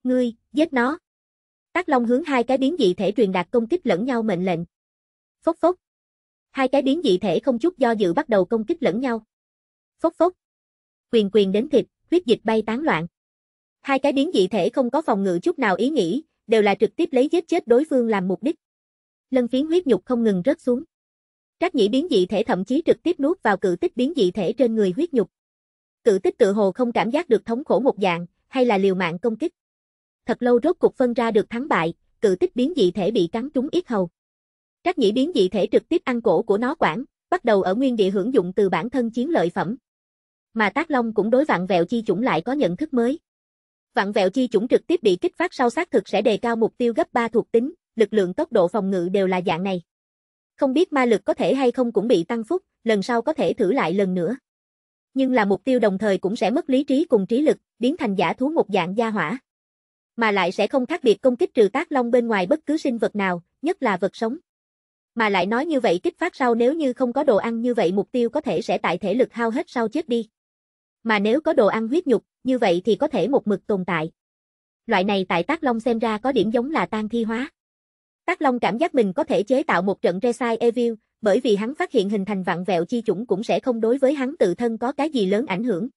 A: Ngươi, giết nó. Tác Long hướng hai cái biến dị thể truyền đạt công kích lẫn nhau mệnh lệnh. Phốc phốc. Hai cái biến dị thể không chút do dự bắt đầu công kích lẫn nhau. Phốc phốc. Quyền quyền đến thịt, huyết dịch bay tán loạn. Hai cái biến dị thể không có phòng ngự chút nào ý nghĩ, đều là trực tiếp lấy giết chết đối phương làm mục đích. Lân phiến huyết nhục không ngừng rớt xuống. Trác Nhĩ biến dị thể thậm chí trực tiếp nuốt vào cự tích biến dị thể trên người huyết nhục. Cự tích tự hồ không cảm giác được thống khổ một dạng, hay là liều mạng công kích. Thật lâu rốt cục phân ra được thắng bại, cự tích biến dị thể bị cắn trúng ít hầu. Trác Nhĩ biến dị thể trực tiếp ăn cổ của nó quản, bắt đầu ở nguyên địa hưởng dụng từ bản thân chiến lợi phẩm. Mà Tác Long cũng đối vặn vẹo chi chủng lại có nhận thức mới vặn vẹo chi chủng trực tiếp bị kích phát sau xác thực sẽ đề cao mục tiêu gấp 3 thuộc tính, lực lượng tốc độ phòng ngự đều là dạng này. Không biết ma lực có thể hay không cũng bị tăng phúc, lần sau có thể thử lại lần nữa. Nhưng là mục tiêu đồng thời cũng sẽ mất lý trí cùng trí lực, biến thành giả thú một dạng gia hỏa. Mà lại sẽ không khác biệt công kích trừ tác long bên ngoài bất cứ sinh vật nào, nhất là vật sống. Mà lại nói như vậy kích phát sau nếu như không có đồ ăn như vậy mục tiêu có thể sẽ tại thể lực hao hết sau chết đi. Mà nếu có đồ ăn huyết nhục, như vậy thì có thể một mực tồn tại. Loại này tại Tác Long xem ra có điểm giống là tan thi hóa. Tác Long cảm giác mình có thể chế tạo một trận Resai Evil, bởi vì hắn phát hiện hình thành vặn vẹo chi chủng cũng sẽ không đối với hắn tự thân có cái gì lớn ảnh hưởng.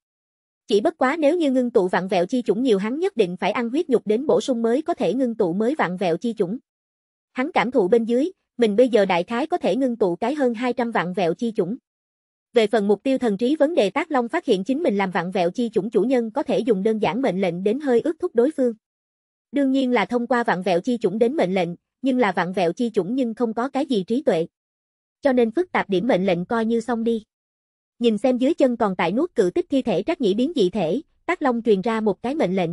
A: Chỉ bất quá nếu như ngưng tụ vạn vẹo chi chủng nhiều hắn nhất định phải ăn huyết nhục đến bổ sung mới có thể ngưng tụ mới vạn vẹo chi chủng. Hắn cảm thụ bên dưới, mình bây giờ đại khái có thể ngưng tụ cái hơn 200 vạn vẹo chi chủng. Về phần mục tiêu thần trí vấn đề Tác Long phát hiện chính mình làm vặn vẹo chi chủng chủ nhân có thể dùng đơn giản mệnh lệnh đến hơi ước thúc đối phương. Đương nhiên là thông qua vặn vẹo chi chủng đến mệnh lệnh, nhưng là vặn vẹo chi chủng nhưng không có cái gì trí tuệ. Cho nên phức tạp điểm mệnh lệnh coi như xong đi. Nhìn xem dưới chân còn tại nuốt cự tích thi thể Trác Nhĩ biến dị thể, Tác Long truyền ra một cái mệnh lệnh.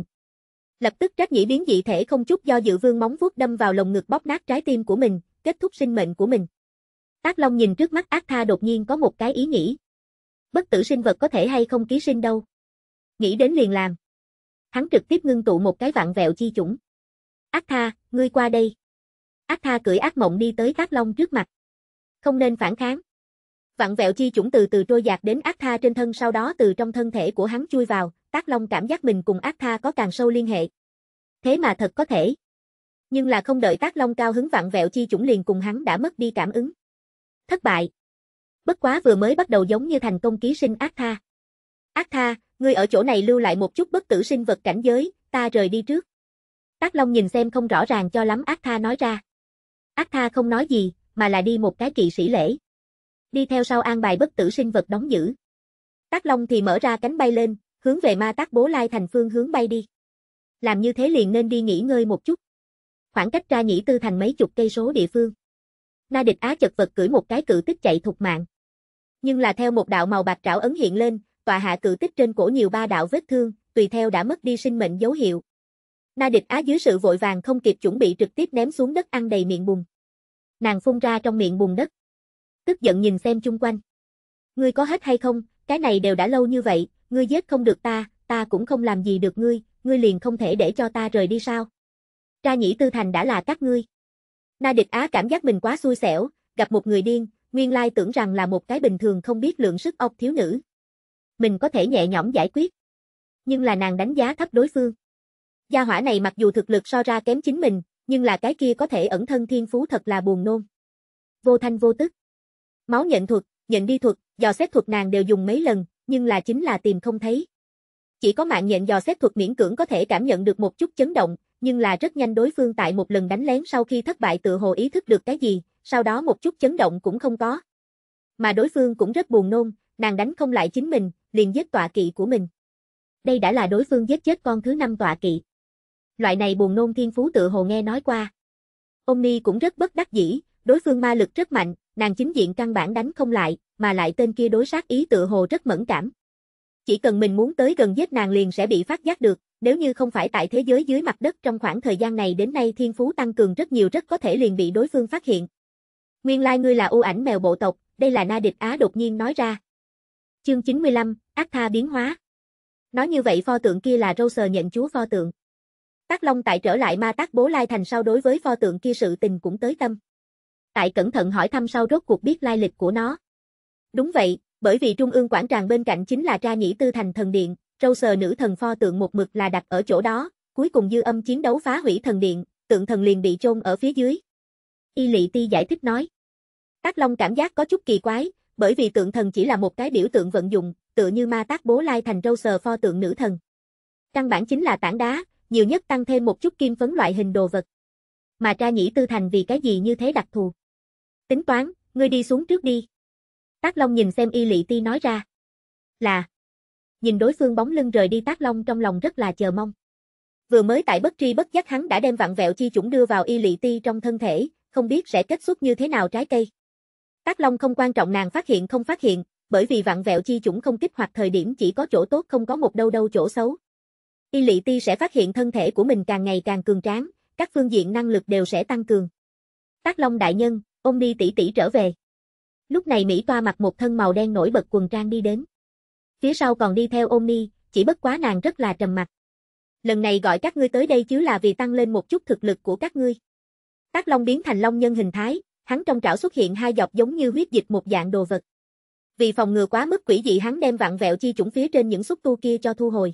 A: Lập tức Trác Nhĩ biến dị thể không chút do dự vương móng vuốt đâm vào lồng ngực bóp nát trái tim của mình, kết thúc sinh mệnh của mình. Ác Long nhìn trước mắt Ác Tha đột nhiên có một cái ý nghĩ. Bất tử sinh vật có thể hay không ký sinh đâu. Nghĩ đến liền làm. Hắn trực tiếp ngưng tụ một cái vạn vẹo chi chủng. Ác Tha, ngươi qua đây. Ác Tha cười ác mộng đi tới Ác Long trước mặt. Không nên phản kháng. Vạn vẹo chi chủng từ từ trôi dạt đến Ác Tha trên thân sau đó từ trong thân thể của hắn chui vào, Tác Long cảm giác mình cùng Ác Tha có càng sâu liên hệ. Thế mà thật có thể. Nhưng là không đợi Tác Long cao hứng vặn vẹo chi chủng liền cùng hắn đã mất đi cảm ứng. Thất bại. Bất quá vừa mới bắt đầu giống như thành công ký sinh ác tha. Ác tha, ngươi ở chỗ này lưu lại một chút bất tử sinh vật cảnh giới, ta rời đi trước. Tác Long nhìn xem không rõ ràng cho lắm ác tha nói ra. Ác tha không nói gì, mà là đi một cái kỵ sĩ lễ. Đi theo sau an bài bất tử sinh vật đóng giữ. Tác Long thì mở ra cánh bay lên, hướng về ma tác bố lai thành phương hướng bay đi. Làm như thế liền nên đi nghỉ ngơi một chút. Khoảng cách ra nhĩ tư thành mấy chục cây số địa phương. Na địch á chật vật cưỡi một cái cự tích chạy thục mạng. Nhưng là theo một đạo màu bạc trảo ấn hiện lên, tòa hạ cự tích trên cổ nhiều ba đạo vết thương, tùy theo đã mất đi sinh mệnh dấu hiệu. Na địch á dưới sự vội vàng không kịp chuẩn bị trực tiếp ném xuống đất ăn đầy miệng bùn. Nàng phun ra trong miệng bùn đất. Tức giận nhìn xem chung quanh. Ngươi có hết hay không, cái này đều đã lâu như vậy, ngươi giết không được ta, ta cũng không làm gì được ngươi, ngươi liền không thể để cho ta rời đi sao. Tra nhĩ tư thành đã là các ngươi. Na địch á cảm giác mình quá xui xẻo, gặp một người điên, nguyên lai tưởng rằng là một cái bình thường không biết lượng sức ốc thiếu nữ. Mình có thể nhẹ nhõm giải quyết. Nhưng là nàng đánh giá thấp đối phương. Gia hỏa này mặc dù thực lực so ra kém chính mình, nhưng là cái kia có thể ẩn thân thiên phú thật là buồn nôn. Vô thanh vô tức. Máu nhận thuật, nhận đi thuật, dò xét thuật nàng đều dùng mấy lần, nhưng là chính là tìm không thấy. Chỉ có mạng nhận dò xét thuật miễn cưỡng có thể cảm nhận được một chút chấn động, nhưng là rất nhanh đối phương tại một lần đánh lén sau khi thất bại tự hồ ý thức được cái gì, sau đó một chút chấn động cũng không có. Mà đối phương cũng rất buồn nôn, nàng đánh không lại chính mình, liền giết tọa kỵ của mình. Đây đã là đối phương giết chết con thứ năm tọa kỵ. Loại này buồn nôn thiên phú tự hồ nghe nói qua. ông ni cũng rất bất đắc dĩ, đối phương ma lực rất mạnh, nàng chính diện căn bản đánh không lại, mà lại tên kia đối sát ý tự hồ rất mẫn cảm. Chỉ cần mình muốn tới gần giết nàng liền sẽ bị phát giác được, nếu như không phải tại thế giới dưới mặt đất trong khoảng thời gian này đến nay thiên phú tăng cường rất nhiều rất có thể liền bị đối phương phát hiện. Nguyên lai like ngươi là ô ảnh mèo bộ tộc, đây là Na Địch Á đột nhiên nói ra. Chương 95, Ác Tha biến hóa. Nói như vậy pho tượng kia là Roser nhận chúa pho tượng. Tác Long tại trở lại ma tác bố lai thành sau đối với pho tượng kia sự tình cũng tới tâm. Tại cẩn thận hỏi thăm sau rốt cuộc biết lai lịch của nó. Đúng vậy, bởi vì trung ương quảng tràng bên cạnh chính là Tra Nhĩ Tư Thành Thần Điện, râu sờ nữ thần pho tượng một mực là đặt ở chỗ đó, cuối cùng dư âm chiến đấu phá hủy thần điện, tượng thần liền bị chôn ở phía dưới. Y Lị Ti giải thích nói. Tác Long cảm giác có chút kỳ quái, bởi vì tượng thần chỉ là một cái biểu tượng vận dụng, tựa như ma tác bố lai thành râu sờ pho tượng nữ thần. Căn bản chính là tảng đá, nhiều nhất tăng thêm một chút kim phấn loại hình đồ vật. Mà tra nhĩ tư thành vì cái gì như thế đặc thù. Tính toán, ngươi đi xuống trước đi. Tác Long nhìn xem Y Lị Ti nói ra. Là nhìn đối phương bóng lưng rời đi tác long trong lòng rất là chờ mong. Vừa mới tại bất tri bất giác hắn đã đem vặn vẹo chi chủng đưa vào y lị ti trong thân thể, không biết sẽ kết xuất như thế nào trái cây. Tác long không quan trọng nàng phát hiện không phát hiện, bởi vì vặn vẹo chi chủng không kích hoạt thời điểm chỉ có chỗ tốt không có một đâu đâu chỗ xấu. Y lị ti sẽ phát hiện thân thể của mình càng ngày càng cường tráng, các phương diện năng lực đều sẽ tăng cường. Tác long đại nhân, ôm đi tỷ tỷ trở về. Lúc này Mỹ Toa mặc một thân màu đen nổi bật quần trang đi đến phía sau còn đi theo ôm mi, chỉ bất quá nàng rất là trầm mặc. Lần này gọi các ngươi tới đây chứ là vì tăng lên một chút thực lực của các ngươi. Tác Long biến thành Long nhân hình thái, hắn trong trảo xuất hiện hai dọc giống như huyết dịch một dạng đồ vật. Vì phòng ngừa quá mức quỷ dị hắn đem vặn vẹo chi chủng phía trên những xúc tu kia cho thu hồi.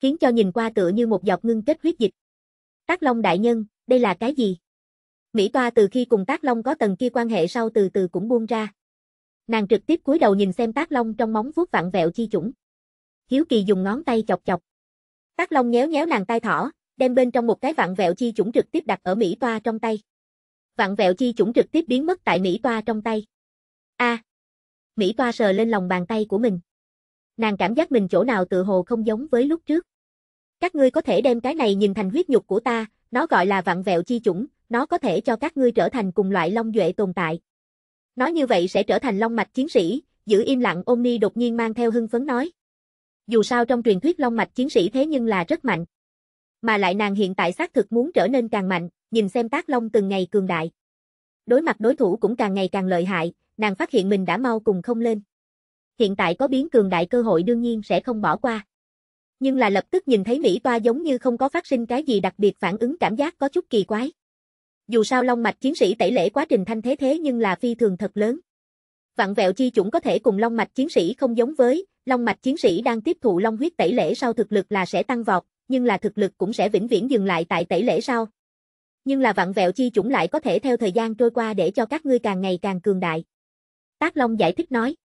A: Khiến cho nhìn qua tựa như một dọc ngưng kết huyết dịch. Tác Long đại nhân, đây là cái gì? Mỹ Toa từ khi cùng Tác Long có tầng kia quan hệ sau từ từ cũng buông ra. Nàng trực tiếp cúi đầu nhìn xem Tác Long trong móng vuốt vặn vẹo chi chủng. Hiếu Kỳ dùng ngón tay chọc chọc. Tác Long nhéo nhéo nàng tay thỏ, đem bên trong một cái vặn vẹo chi chủng trực tiếp đặt ở Mỹ Toa trong tay. Vặn vẹo chi chủng trực tiếp biến mất tại Mỹ Toa trong tay. A. À, Mỹ Toa sờ lên lòng bàn tay của mình. Nàng cảm giác mình chỗ nào tự hồ không giống với lúc trước. Các ngươi có thể đem cái này nhìn thành huyết nhục của ta, nó gọi là vặn vẹo chi chủng, nó có thể cho các ngươi trở thành cùng loại long duệ tồn tại. Nói như vậy sẽ trở thành long mạch chiến sĩ, giữ im lặng ôm ni đột nhiên mang theo hưng phấn nói. Dù sao trong truyền thuyết long mạch chiến sĩ thế nhưng là rất mạnh. Mà lại nàng hiện tại xác thực muốn trở nên càng mạnh, nhìn xem tác long từng ngày cường đại. Đối mặt đối thủ cũng càng ngày càng lợi hại, nàng phát hiện mình đã mau cùng không lên. Hiện tại có biến cường đại cơ hội đương nhiên sẽ không bỏ qua. Nhưng là lập tức nhìn thấy Mỹ Toa giống như không có phát sinh cái gì đặc biệt phản ứng cảm giác có chút kỳ quái. Dù sao long mạch chiến sĩ tẩy lễ quá trình thanh thế thế nhưng là phi thường thật lớn. Vạn vẹo chi chủng có thể cùng long mạch chiến sĩ không giống với, long mạch chiến sĩ đang tiếp thụ long huyết tẩy lễ sau thực lực là sẽ tăng vọt, nhưng là thực lực cũng sẽ vĩnh viễn dừng lại tại tẩy lễ sau. Nhưng là vạn vẹo chi chủng lại có thể theo thời gian trôi qua để cho các ngươi càng ngày càng cường đại. Tác Long giải thích nói.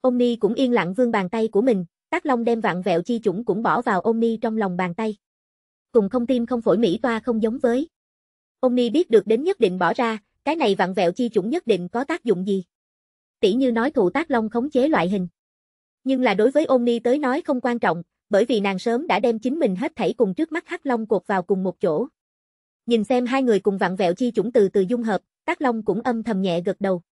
A: Omni cũng yên lặng vương bàn tay của mình, Tác Long đem vạn vẹo chi chủng cũng bỏ vào Omni trong lòng bàn tay. Cùng không tim không phổi Mỹ toa không giống với. Ni biết được đến nhất định bỏ ra, cái này vặn vẹo chi chủng nhất định có tác dụng gì. Tỷ như nói thụ tác long khống chế loại hình. Nhưng là đối với Ni tới nói không quan trọng, bởi vì nàng sớm đã đem chính mình hết thảy cùng trước mắt Hắc Long cột vào cùng một chỗ. Nhìn xem hai người cùng vặn vẹo chi chủng từ từ dung hợp, Tác Long cũng âm thầm nhẹ gật đầu.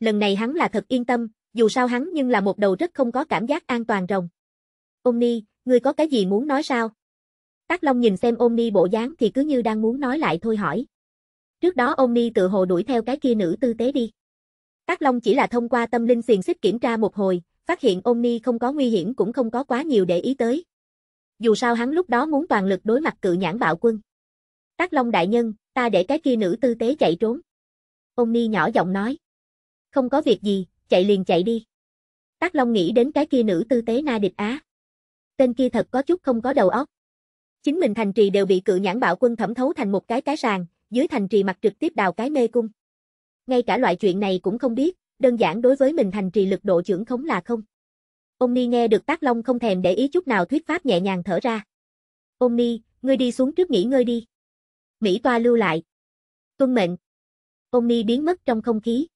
A: Lần này hắn là thật yên tâm, dù sao hắn nhưng là một đầu rất không có cảm giác an toàn rồng. Ni, ngươi có cái gì muốn nói sao? Tác Long nhìn xem ôm ni bộ dáng thì cứ như đang muốn nói lại thôi hỏi. Trước đó ôm ni tự hồ đuổi theo cái kia nữ tư tế đi. Tác Long chỉ là thông qua tâm linh xiền xích kiểm tra một hồi, phát hiện ôm ni không có nguy hiểm cũng không có quá nhiều để ý tới. Dù sao hắn lúc đó muốn toàn lực đối mặt cự nhãn bạo quân. Tác Long đại nhân, ta để cái kia nữ tư tế chạy trốn. Ôn ni nhỏ giọng nói. Không có việc gì, chạy liền chạy đi. Tác Long nghĩ đến cái kia nữ tư tế Na Địch Á. Tên kia thật có chút không có đầu óc. Chính mình thành trì đều bị cự nhãn bạo quân thẩm thấu thành một cái cái sàn, dưới thành trì mặt trực tiếp đào cái mê cung. Ngay cả loại chuyện này cũng không biết, đơn giản đối với mình thành trì lực độ trưởng khống là không. Ông Ni nghe được Tác Long không thèm để ý chút nào thuyết pháp nhẹ nhàng thở ra. Ông Ni, ngươi đi xuống trước nghỉ ngơi đi. Mỹ Toa lưu lại. Tuân mệnh. Ông Ni biến mất trong không khí.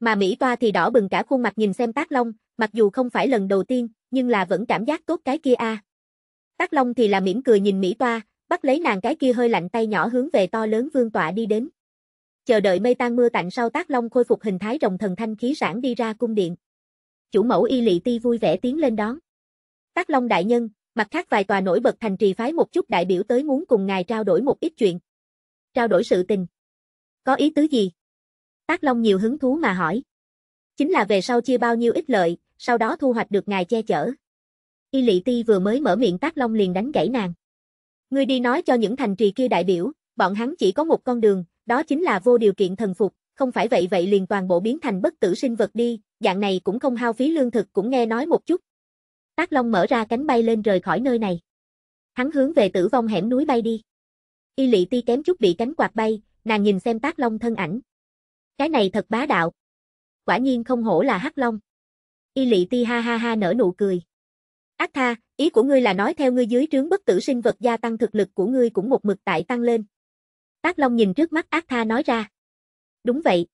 A: Mà Mỹ Toa thì đỏ bừng cả khuôn mặt nhìn xem Tác Long, mặc dù không phải lần đầu tiên, nhưng là vẫn cảm giác tốt cái kia a, Tác Long thì là mỉm cười nhìn Mỹ Toa, bắt lấy nàng cái kia hơi lạnh tay nhỏ hướng về to lớn vương tọa đi đến. Chờ đợi mây tan mưa tạnh sau Tác Long khôi phục hình thái rồng thần thanh khí sản đi ra cung điện. Chủ mẫu Y Lệ Ti vui vẻ tiến lên đón. Tác Long đại nhân, mặt khác vài tòa nổi bật thành trì phái một chút đại biểu tới muốn cùng ngài trao đổi một ít chuyện. Trao đổi sự tình. Có ý tứ gì? Tác Long nhiều hứng thú mà hỏi. Chính là về sau chia bao nhiêu ích lợi, sau đó thu hoạch được ngài che chở. Y Lị Ti vừa mới mở miệng tác long liền đánh gãy nàng. Ngươi đi nói cho những thành trì kia đại biểu, bọn hắn chỉ có một con đường, đó chính là vô điều kiện thần phục, không phải vậy vậy liền toàn bộ biến thành bất tử sinh vật đi, dạng này cũng không hao phí lương thực cũng nghe nói một chút. Tác Long mở ra cánh bay lên rời khỏi nơi này. Hắn hướng về tử vong hẻm núi bay đi. Y Lị Ti kém chút bị cánh quạt bay, nàng nhìn xem Tác Long thân ảnh. Cái này thật bá đạo. Quả nhiên không hổ là Hắc Long. Y Lị Ti ha ha ha nở nụ cười. Ác tha, ý của ngươi là nói theo ngươi dưới trướng bất tử sinh vật gia tăng thực lực của ngươi cũng một mực tại tăng lên. Tác Long nhìn trước mắt Ác tha nói ra. Đúng vậy.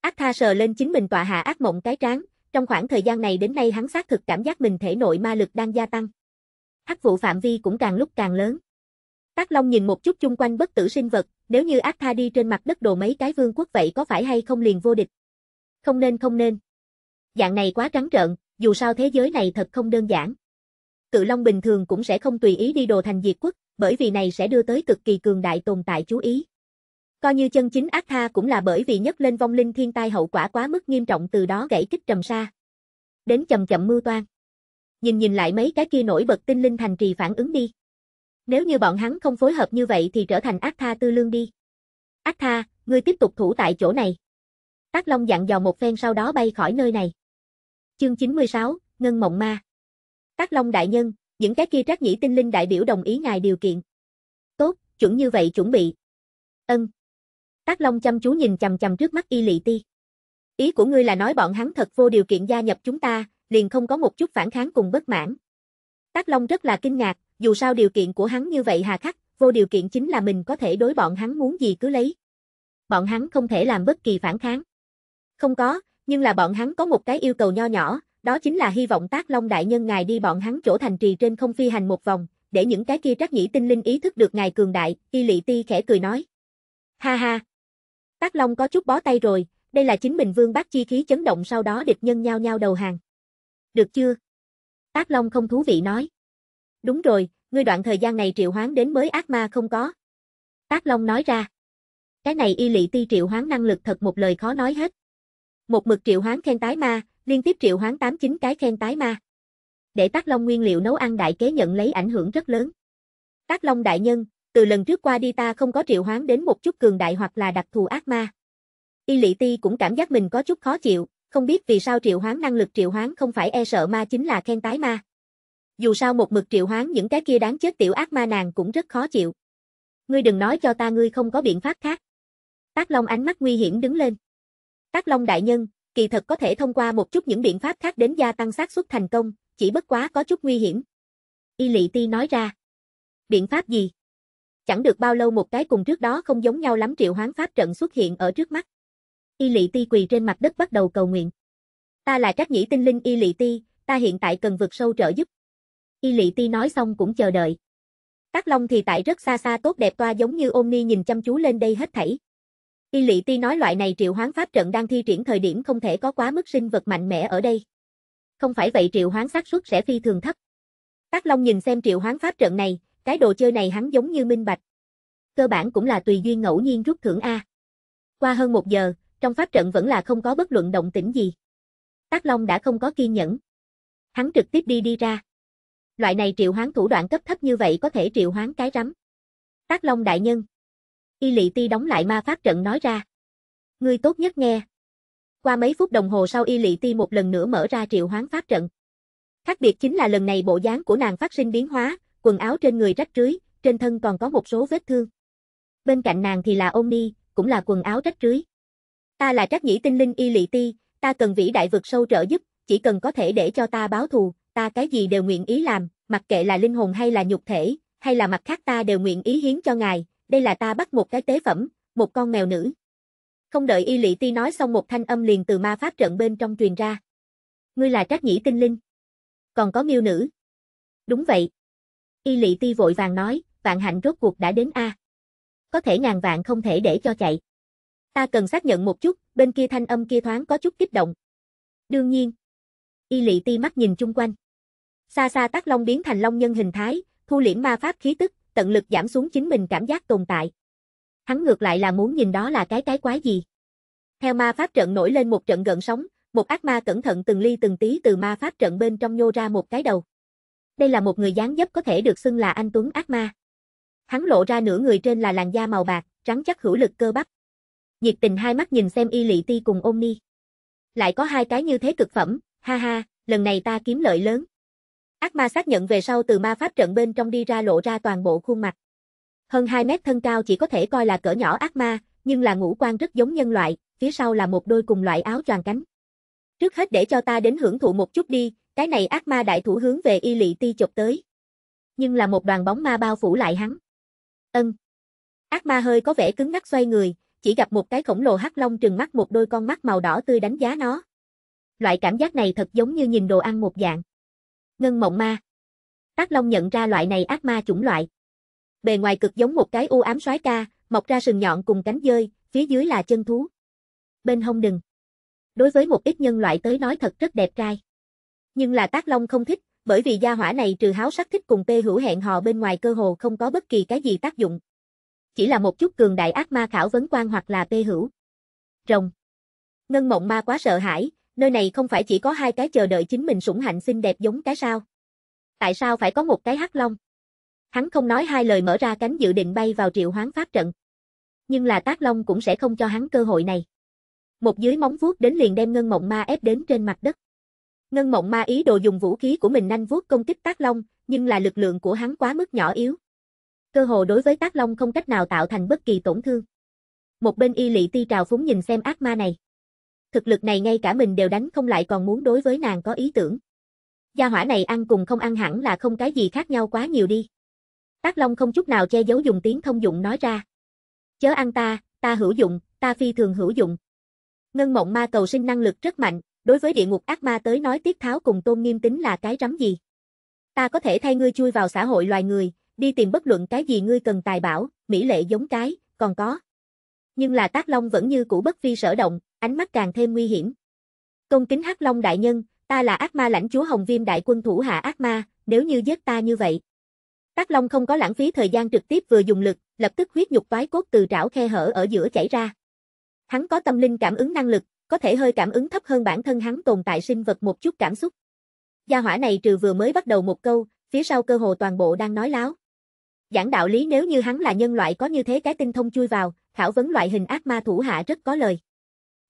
A: Ác tha sờ lên chính mình tọa hạ ác mộng cái tráng. trong khoảng thời gian này đến nay hắn xác thực cảm giác mình thể nội ma lực đang gia tăng. Hắc vụ phạm vi cũng càng lúc càng lớn. Tác Long nhìn một chút chung quanh bất tử sinh vật, nếu như Ác Tha đi trên mặt đất đồ mấy cái vương quốc vậy có phải hay không liền vô địch? Không nên không nên. Dạng này quá trắng trợn, dù sao thế giới này thật không đơn giản cự long bình thường cũng sẽ không tùy ý đi đồ thành diệt quốc, bởi vì này sẽ đưa tới cực kỳ cường đại tồn tại chú ý. Coi như chân chính ác tha cũng là bởi vì nhấc lên vong linh thiên tai hậu quả quá mức nghiêm trọng từ đó gãy kích trầm xa. Đến chậm chậm mưu toan. Nhìn nhìn lại mấy cái kia nổi bật tinh linh thành trì phản ứng đi. Nếu như bọn hắn không phối hợp như vậy thì trở thành ác tha tư lương đi. Ác tha, ngươi tiếp tục thủ tại chỗ này. Tác Long dặn dò một phen sau đó bay khỏi nơi này. Chương 96, Ngân Mộng Ma Tác Long đại nhân, những cái kia trác nhĩ tinh linh đại biểu đồng ý ngài điều kiện. Tốt, chuẩn như vậy chuẩn bị. Ân. Tác Long chăm chú nhìn chầm chầm trước mắt Y Lệ Ti. Ý của ngươi là nói bọn hắn thật vô điều kiện gia nhập chúng ta, liền không có một chút phản kháng cùng bất mãn. Tác Long rất là kinh ngạc, dù sao điều kiện của hắn như vậy hà khắc, vô điều kiện chính là mình có thể đối bọn hắn muốn gì cứ lấy. Bọn hắn không thể làm bất kỳ phản kháng. Không có, nhưng là bọn hắn có một cái yêu cầu nho nhỏ, đó chính là hy vọng tác long đại nhân ngài đi bọn hắn chỗ thành trì trên không phi hành một vòng, để những cái kia trắc nhĩ tinh linh ý thức được ngài cường đại, y lị ti khẽ cười nói. Ha ha! Tác long có chút bó tay rồi, đây là chính mình vương bác chi khí chấn động sau đó địch nhân nhao nhao đầu hàng. Được chưa? Tác long không thú vị nói. Đúng rồi, ngươi đoạn thời gian này triệu hoán đến mới ác ma không có. Tác long nói ra. Cái này y lị ti triệu hoán năng lực thật một lời khó nói hết. Một mực triệu hoán khen tái ma, liên tiếp triệu hoán 89 cái khen tái ma. Để tác long nguyên liệu nấu ăn đại kế nhận lấy ảnh hưởng rất lớn. Tác long đại nhân, từ lần trước qua đi ta không có triệu hoán đến một chút cường đại hoặc là đặc thù ác ma. Y lị ti cũng cảm giác mình có chút khó chịu, không biết vì sao triệu hoán năng lực triệu hoán không phải e sợ ma chính là khen tái ma. Dù sao một mực triệu hoán những cái kia đáng chết tiểu ác ma nàng cũng rất khó chịu. Ngươi đừng nói cho ta ngươi không có biện pháp khác. Tác Long ánh mắt nguy hiểm đứng lên. Tác Long đại nhân, kỳ thật có thể thông qua một chút những biện pháp khác đến gia tăng xác suất thành công, chỉ bất quá có chút nguy hiểm. Y Lị Ti nói ra. Biện pháp gì? Chẳng được bao lâu một cái cùng trước đó không giống nhau lắm triệu hoán pháp trận xuất hiện ở trước mắt. Y Lị Ti quỳ trên mặt đất bắt đầu cầu nguyện. Ta là trách nhĩ tinh linh Y Lị Ti, ta hiện tại cần vượt sâu trợ giúp. Y Lị Ti nói xong cũng chờ đợi. Tác Long thì tại rất xa xa tốt đẹp toa giống như ôm ni nhìn chăm chú lên đây hết thảy. Y Lị Ti nói loại này triệu hoán pháp trận đang thi triển thời điểm không thể có quá mức sinh vật mạnh mẽ ở đây. Không phải vậy triệu hoán xác suất sẽ phi thường thấp. Tác Long nhìn xem triệu hoán pháp trận này, cái đồ chơi này hắn giống như minh bạch. Cơ bản cũng là tùy duyên ngẫu nhiên rút thưởng A. Qua hơn một giờ, trong pháp trận vẫn là không có bất luận động tĩnh gì. Tác Long đã không có kiên nhẫn. Hắn trực tiếp đi đi ra. Loại này triệu hoán thủ đoạn cấp thấp như vậy có thể triệu hoán cái rắm. Tác Long đại nhân. Y Lị Ti đóng lại ma pháp trận nói ra. Ngươi tốt nhất nghe. Qua mấy phút đồng hồ sau Y Lị Ti một lần nữa mở ra triệu hoán pháp trận. Khác biệt chính là lần này bộ dáng của nàng phát sinh biến hóa, quần áo trên người rách rưới, trên thân còn có một số vết thương. Bên cạnh nàng thì là Omni cũng là quần áo rách rưới. Ta là trách nhĩ tinh linh Y Lị Ti, ta cần vĩ đại vực sâu trợ giúp, chỉ cần có thể để cho ta báo thù, ta cái gì đều nguyện ý làm, mặc kệ là linh hồn hay là nhục thể, hay là mặt khác ta đều nguyện ý hiến cho ngài, đây là ta bắt một cái tế phẩm, một con mèo nữ. Không đợi Y Lị Ti nói xong một thanh âm liền từ ma pháp trận bên trong truyền ra. Ngươi là trách Nhĩ Tinh Linh. Còn có miêu nữ. Đúng vậy. Y Lị Ti vội vàng nói, vạn hạnh rốt cuộc đã đến a. Có thể ngàn vạn không thể để cho chạy. Ta cần xác nhận một chút, bên kia thanh âm kia thoáng có chút kích động. Đương nhiên. Y Lị Ti mắt nhìn chung quanh. Xa xa tắc long biến thành long nhân hình thái, thu liễm ma pháp khí tức, tận lực giảm xuống chính mình cảm giác tồn tại. Hắn ngược lại là muốn nhìn đó là cái cái quái gì. Theo ma pháp trận nổi lên một trận gợn sóng, một ác ma cẩn thận từng ly từng tí từ ma pháp trận bên trong nhô ra một cái đầu. Đây là một người dáng dấp có thể được xưng là anh Tuấn ác ma. Hắn lộ ra nửa người trên là làn da màu bạc, trắng chắc hữu lực cơ bắp. Nhiệt tình hai mắt nhìn xem Y Lị Ti cùng Ôn Ni. Lại có hai cái như thế cực phẩm, ha ha, lần này ta kiếm lợi lớn. Ác ma xác nhận về sau từ ma pháp trận bên trong đi ra lộ ra toàn bộ khuôn mặt. Hơn 2 mét thân cao chỉ có thể coi là cỡ nhỏ ác ma, nhưng là ngũ quan rất giống nhân loại, phía sau là một đôi cùng loại áo choàng cánh. Trước hết để cho ta đến hưởng thụ một chút đi, cái này ác ma đại thủ hướng về y lị ti chụp tới. Nhưng là một đoàn bóng ma bao phủ lại hắn. Ân. Ác ma hơi có vẻ cứng ngắc xoay người, chỉ gặp một cái khổng lồ hắc long trừng mắt một đôi con mắt màu đỏ tươi đánh giá nó. Loại cảm giác này thật giống như nhìn đồ ăn một dạng. Ngân mộng ma. Tác Long nhận ra loại này ác ma chủng loại. Bề ngoài cực giống một cái u ám soái ca, mọc ra sừng nhọn cùng cánh dơi, phía dưới là chân thú. Bên hông đừng. Đối với một ít nhân loại tới nói thật rất đẹp trai. Nhưng là Tác Long không thích, bởi vì gia hỏa này trừ háo sắc thích cùng tê hữu hẹn hò bên ngoài cơ hồ không có bất kỳ cái gì tác dụng. Chỉ là một chút cường đại ác ma khảo vấn quan hoặc là tê hữu. Rồng. Ngân mộng ma quá sợ hãi, Nơi này không phải chỉ có hai cái chờ đợi chính mình sủng hạnh xinh đẹp giống cái sao? Tại sao phải có một cái hắc long? Hắn không nói hai lời mở ra cánh dự định bay vào triệu hoán pháp trận. Nhưng là tác long cũng sẽ không cho hắn cơ hội này. Một dưới móng vuốt đến liền đem ngân mộng ma ép đến trên mặt đất. Ngân mộng ma ý đồ dùng vũ khí của mình nanh vuốt công kích tác long, nhưng là lực lượng của hắn quá mức nhỏ yếu. Cơ hồ đối với tác long không cách nào tạo thành bất kỳ tổn thương. Một bên y lị ti trào phúng nhìn xem ác ma này thực lực này ngay cả mình đều đánh không lại còn muốn đối với nàng có ý tưởng. Gia hỏa này ăn cùng không ăn hẳn là không cái gì khác nhau quá nhiều đi. Tác Long không chút nào che giấu dùng tiếng thông dụng nói ra. Chớ ăn ta, ta hữu dụng, ta phi thường hữu dụng. Ngân mộng ma cầu sinh năng lực rất mạnh, đối với địa ngục ác ma tới nói tiết tháo cùng tôn nghiêm tính là cái rắm gì. Ta có thể thay ngươi chui vào xã hội loài người, đi tìm bất luận cái gì ngươi cần tài bảo, mỹ lệ giống cái, còn có, nhưng là Tác Long vẫn như cũ bất vi sở động, ánh mắt càng thêm nguy hiểm. tôn kính Hắc Long đại nhân, ta là ác ma lãnh chúa Hồng Viêm đại quân thủ hạ ác ma, nếu như giết ta như vậy. Tác Long không có lãng phí thời gian trực tiếp vừa dùng lực, lập tức huyết nhục toái cốt từ trảo khe hở ở giữa chảy ra. Hắn có tâm linh cảm ứng năng lực, có thể hơi cảm ứng thấp hơn bản thân hắn tồn tại sinh vật một chút cảm xúc. Gia hỏa này trừ vừa mới bắt đầu một câu, phía sau cơ hồ toàn bộ đang nói láo. Giảng đạo lý nếu như hắn là nhân loại có như thế cái tinh thông chui vào, khảo vấn loại hình ác ma thủ hạ rất có lời.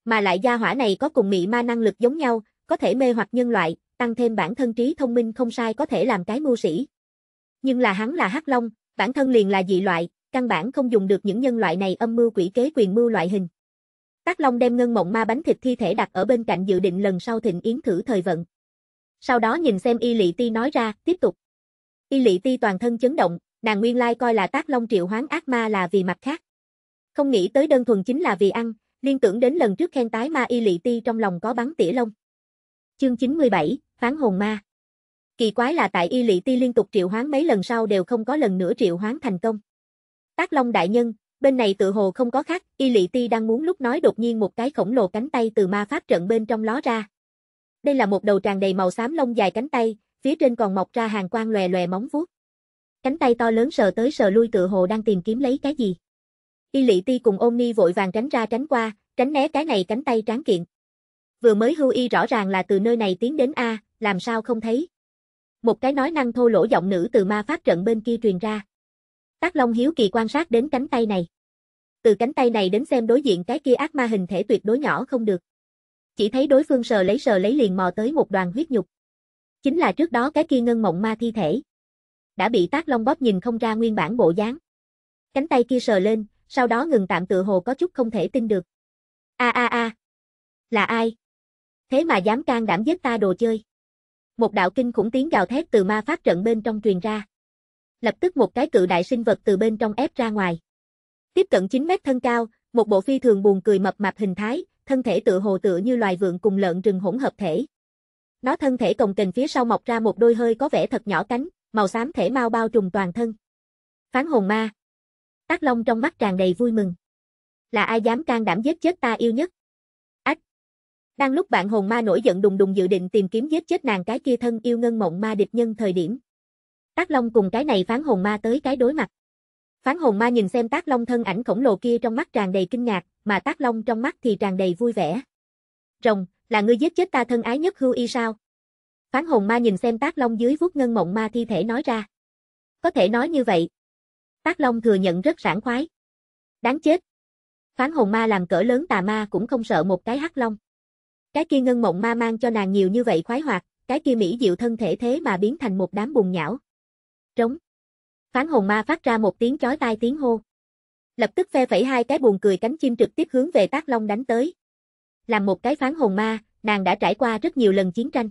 A: Mà lại gia hỏa này có cùng mị ma năng lực giống nhau, có thể mê hoặc nhân loại, tăng thêm bản thân trí thông minh không sai có thể làm cái mưu sĩ. Nhưng là hắn là hắc long, bản thân liền là dị loại, căn bản không dùng được những nhân loại này âm mưu quỷ kế quyền mưu loại hình. Tác Long đem ngân mộng ma bánh thịt thi thể đặt ở bên cạnh dự định lần sau thịnh yến thử thời vận. Sau đó nhìn xem Y Lị Ti nói ra, tiếp tục. Y Lị Ti toàn thân chấn động, nàng nguyên lai coi là Tác Long triệu hoán ác ma là vì mặt khác. Không nghĩ tới đơn thuần chính là vì ăn, liên tưởng đến lần trước khen tái ma y lị ti trong lòng có bắn tỉa lông. Chương 97, Phán hồn ma. Kỳ quái là tại y lị ti liên tục triệu hoán mấy lần sau đều không có lần nữa triệu hoán thành công. Tác Long đại nhân, bên này tự hồ không có khác, y lị ti đang muốn lúc nói đột nhiên một cái khổng lồ cánh tay từ ma pháp trận bên trong ló ra. Đây là một đầu tràn đầy màu xám lông dài cánh tay, phía trên còn mọc ra hàng quang lòe lòe móng vuốt. Cánh tay to lớn sờ tới sờ lui tự hồ đang tìm kiếm lấy cái gì. Y lị ti cùng ôn ni vội vàng tránh ra tránh qua, tránh né cái này cánh tay tráng kiện. Vừa mới hưu y rõ ràng là từ nơi này tiến đến A, làm sao không thấy. Một cái nói năng thô lỗ giọng nữ từ ma phát trận bên kia truyền ra. Tác Long hiếu kỳ quan sát đến cánh tay này. Từ cánh tay này đến xem đối diện cái kia ác ma hình thể tuyệt đối nhỏ không được. Chỉ thấy đối phương sờ lấy sờ lấy liền mò tới một đoàn huyết nhục. Chính là trước đó cái kia ngân mộng ma thi thể. Đã bị Tác Long bóp nhìn không ra nguyên bản bộ dáng. Cánh tay kia sờ lên, sau đó ngừng tạm tựa hồ có chút không thể tin được. A a a, là ai? Thế mà dám can đảm giết ta đồ chơi. Một đạo kinh khủng tiếng gào thét từ ma pháp trận bên trong truyền ra. Lập tức một cái cự đại sinh vật từ bên trong ép ra ngoài. Tiếp cận 9 mét thân cao, một bộ phi thường buồn cười mập mạp hình thái, thân thể tựa hồ tựa như loài vượn cùng lợn rừng hỗn hợp thể. Nó thân thể cồng kềnh phía sau mọc ra một đôi hơi có vẻ thật nhỏ cánh, màu xám thể mau bao trùm toàn thân. Phán hồn ma. Tác Long trong mắt tràn đầy vui mừng. Là ai dám can đảm giết chết ta yêu nhất? Ách! Đang lúc bạn hồn ma nổi giận đùng đùng dự định tìm kiếm giết chết nàng cái kia thân yêu ngân mộng ma địch nhân thời điểm. Tác Long cùng cái này phán hồn ma tới cái đối mặt. Phán hồn ma nhìn xem Tác Long thân ảnh khổng lồ kia trong mắt tràn đầy kinh ngạc, mà Tác Long trong mắt thì tràn đầy vui vẻ. Rồng, là ngươi giết chết ta thân ái nhất hưu y sao? Phán hồn ma nhìn xem Tác Long dưới vuốt ngân mộng ma thi thể nói ra. Có thể nói như vậy, Tác Long thừa nhận rất sảng khoái. Đáng chết. Phán hồn ma làm cỡ lớn tà ma cũng không sợ một cái hắc long. Cái kia ngân mộng ma mang cho nàng nhiều như vậy khoái hoạt, cái kia mỹ diệu thân thể thế mà biến thành một đám bùn nhão. Trống. Phán hồn ma phát ra một tiếng chói tai tiếng hô. Lập tức phe phẩy hai cái buồn cười cánh chim trực tiếp hướng về Tác Long đánh tới. Làm một cái phán hồn ma, nàng đã trải qua rất nhiều lần chiến tranh.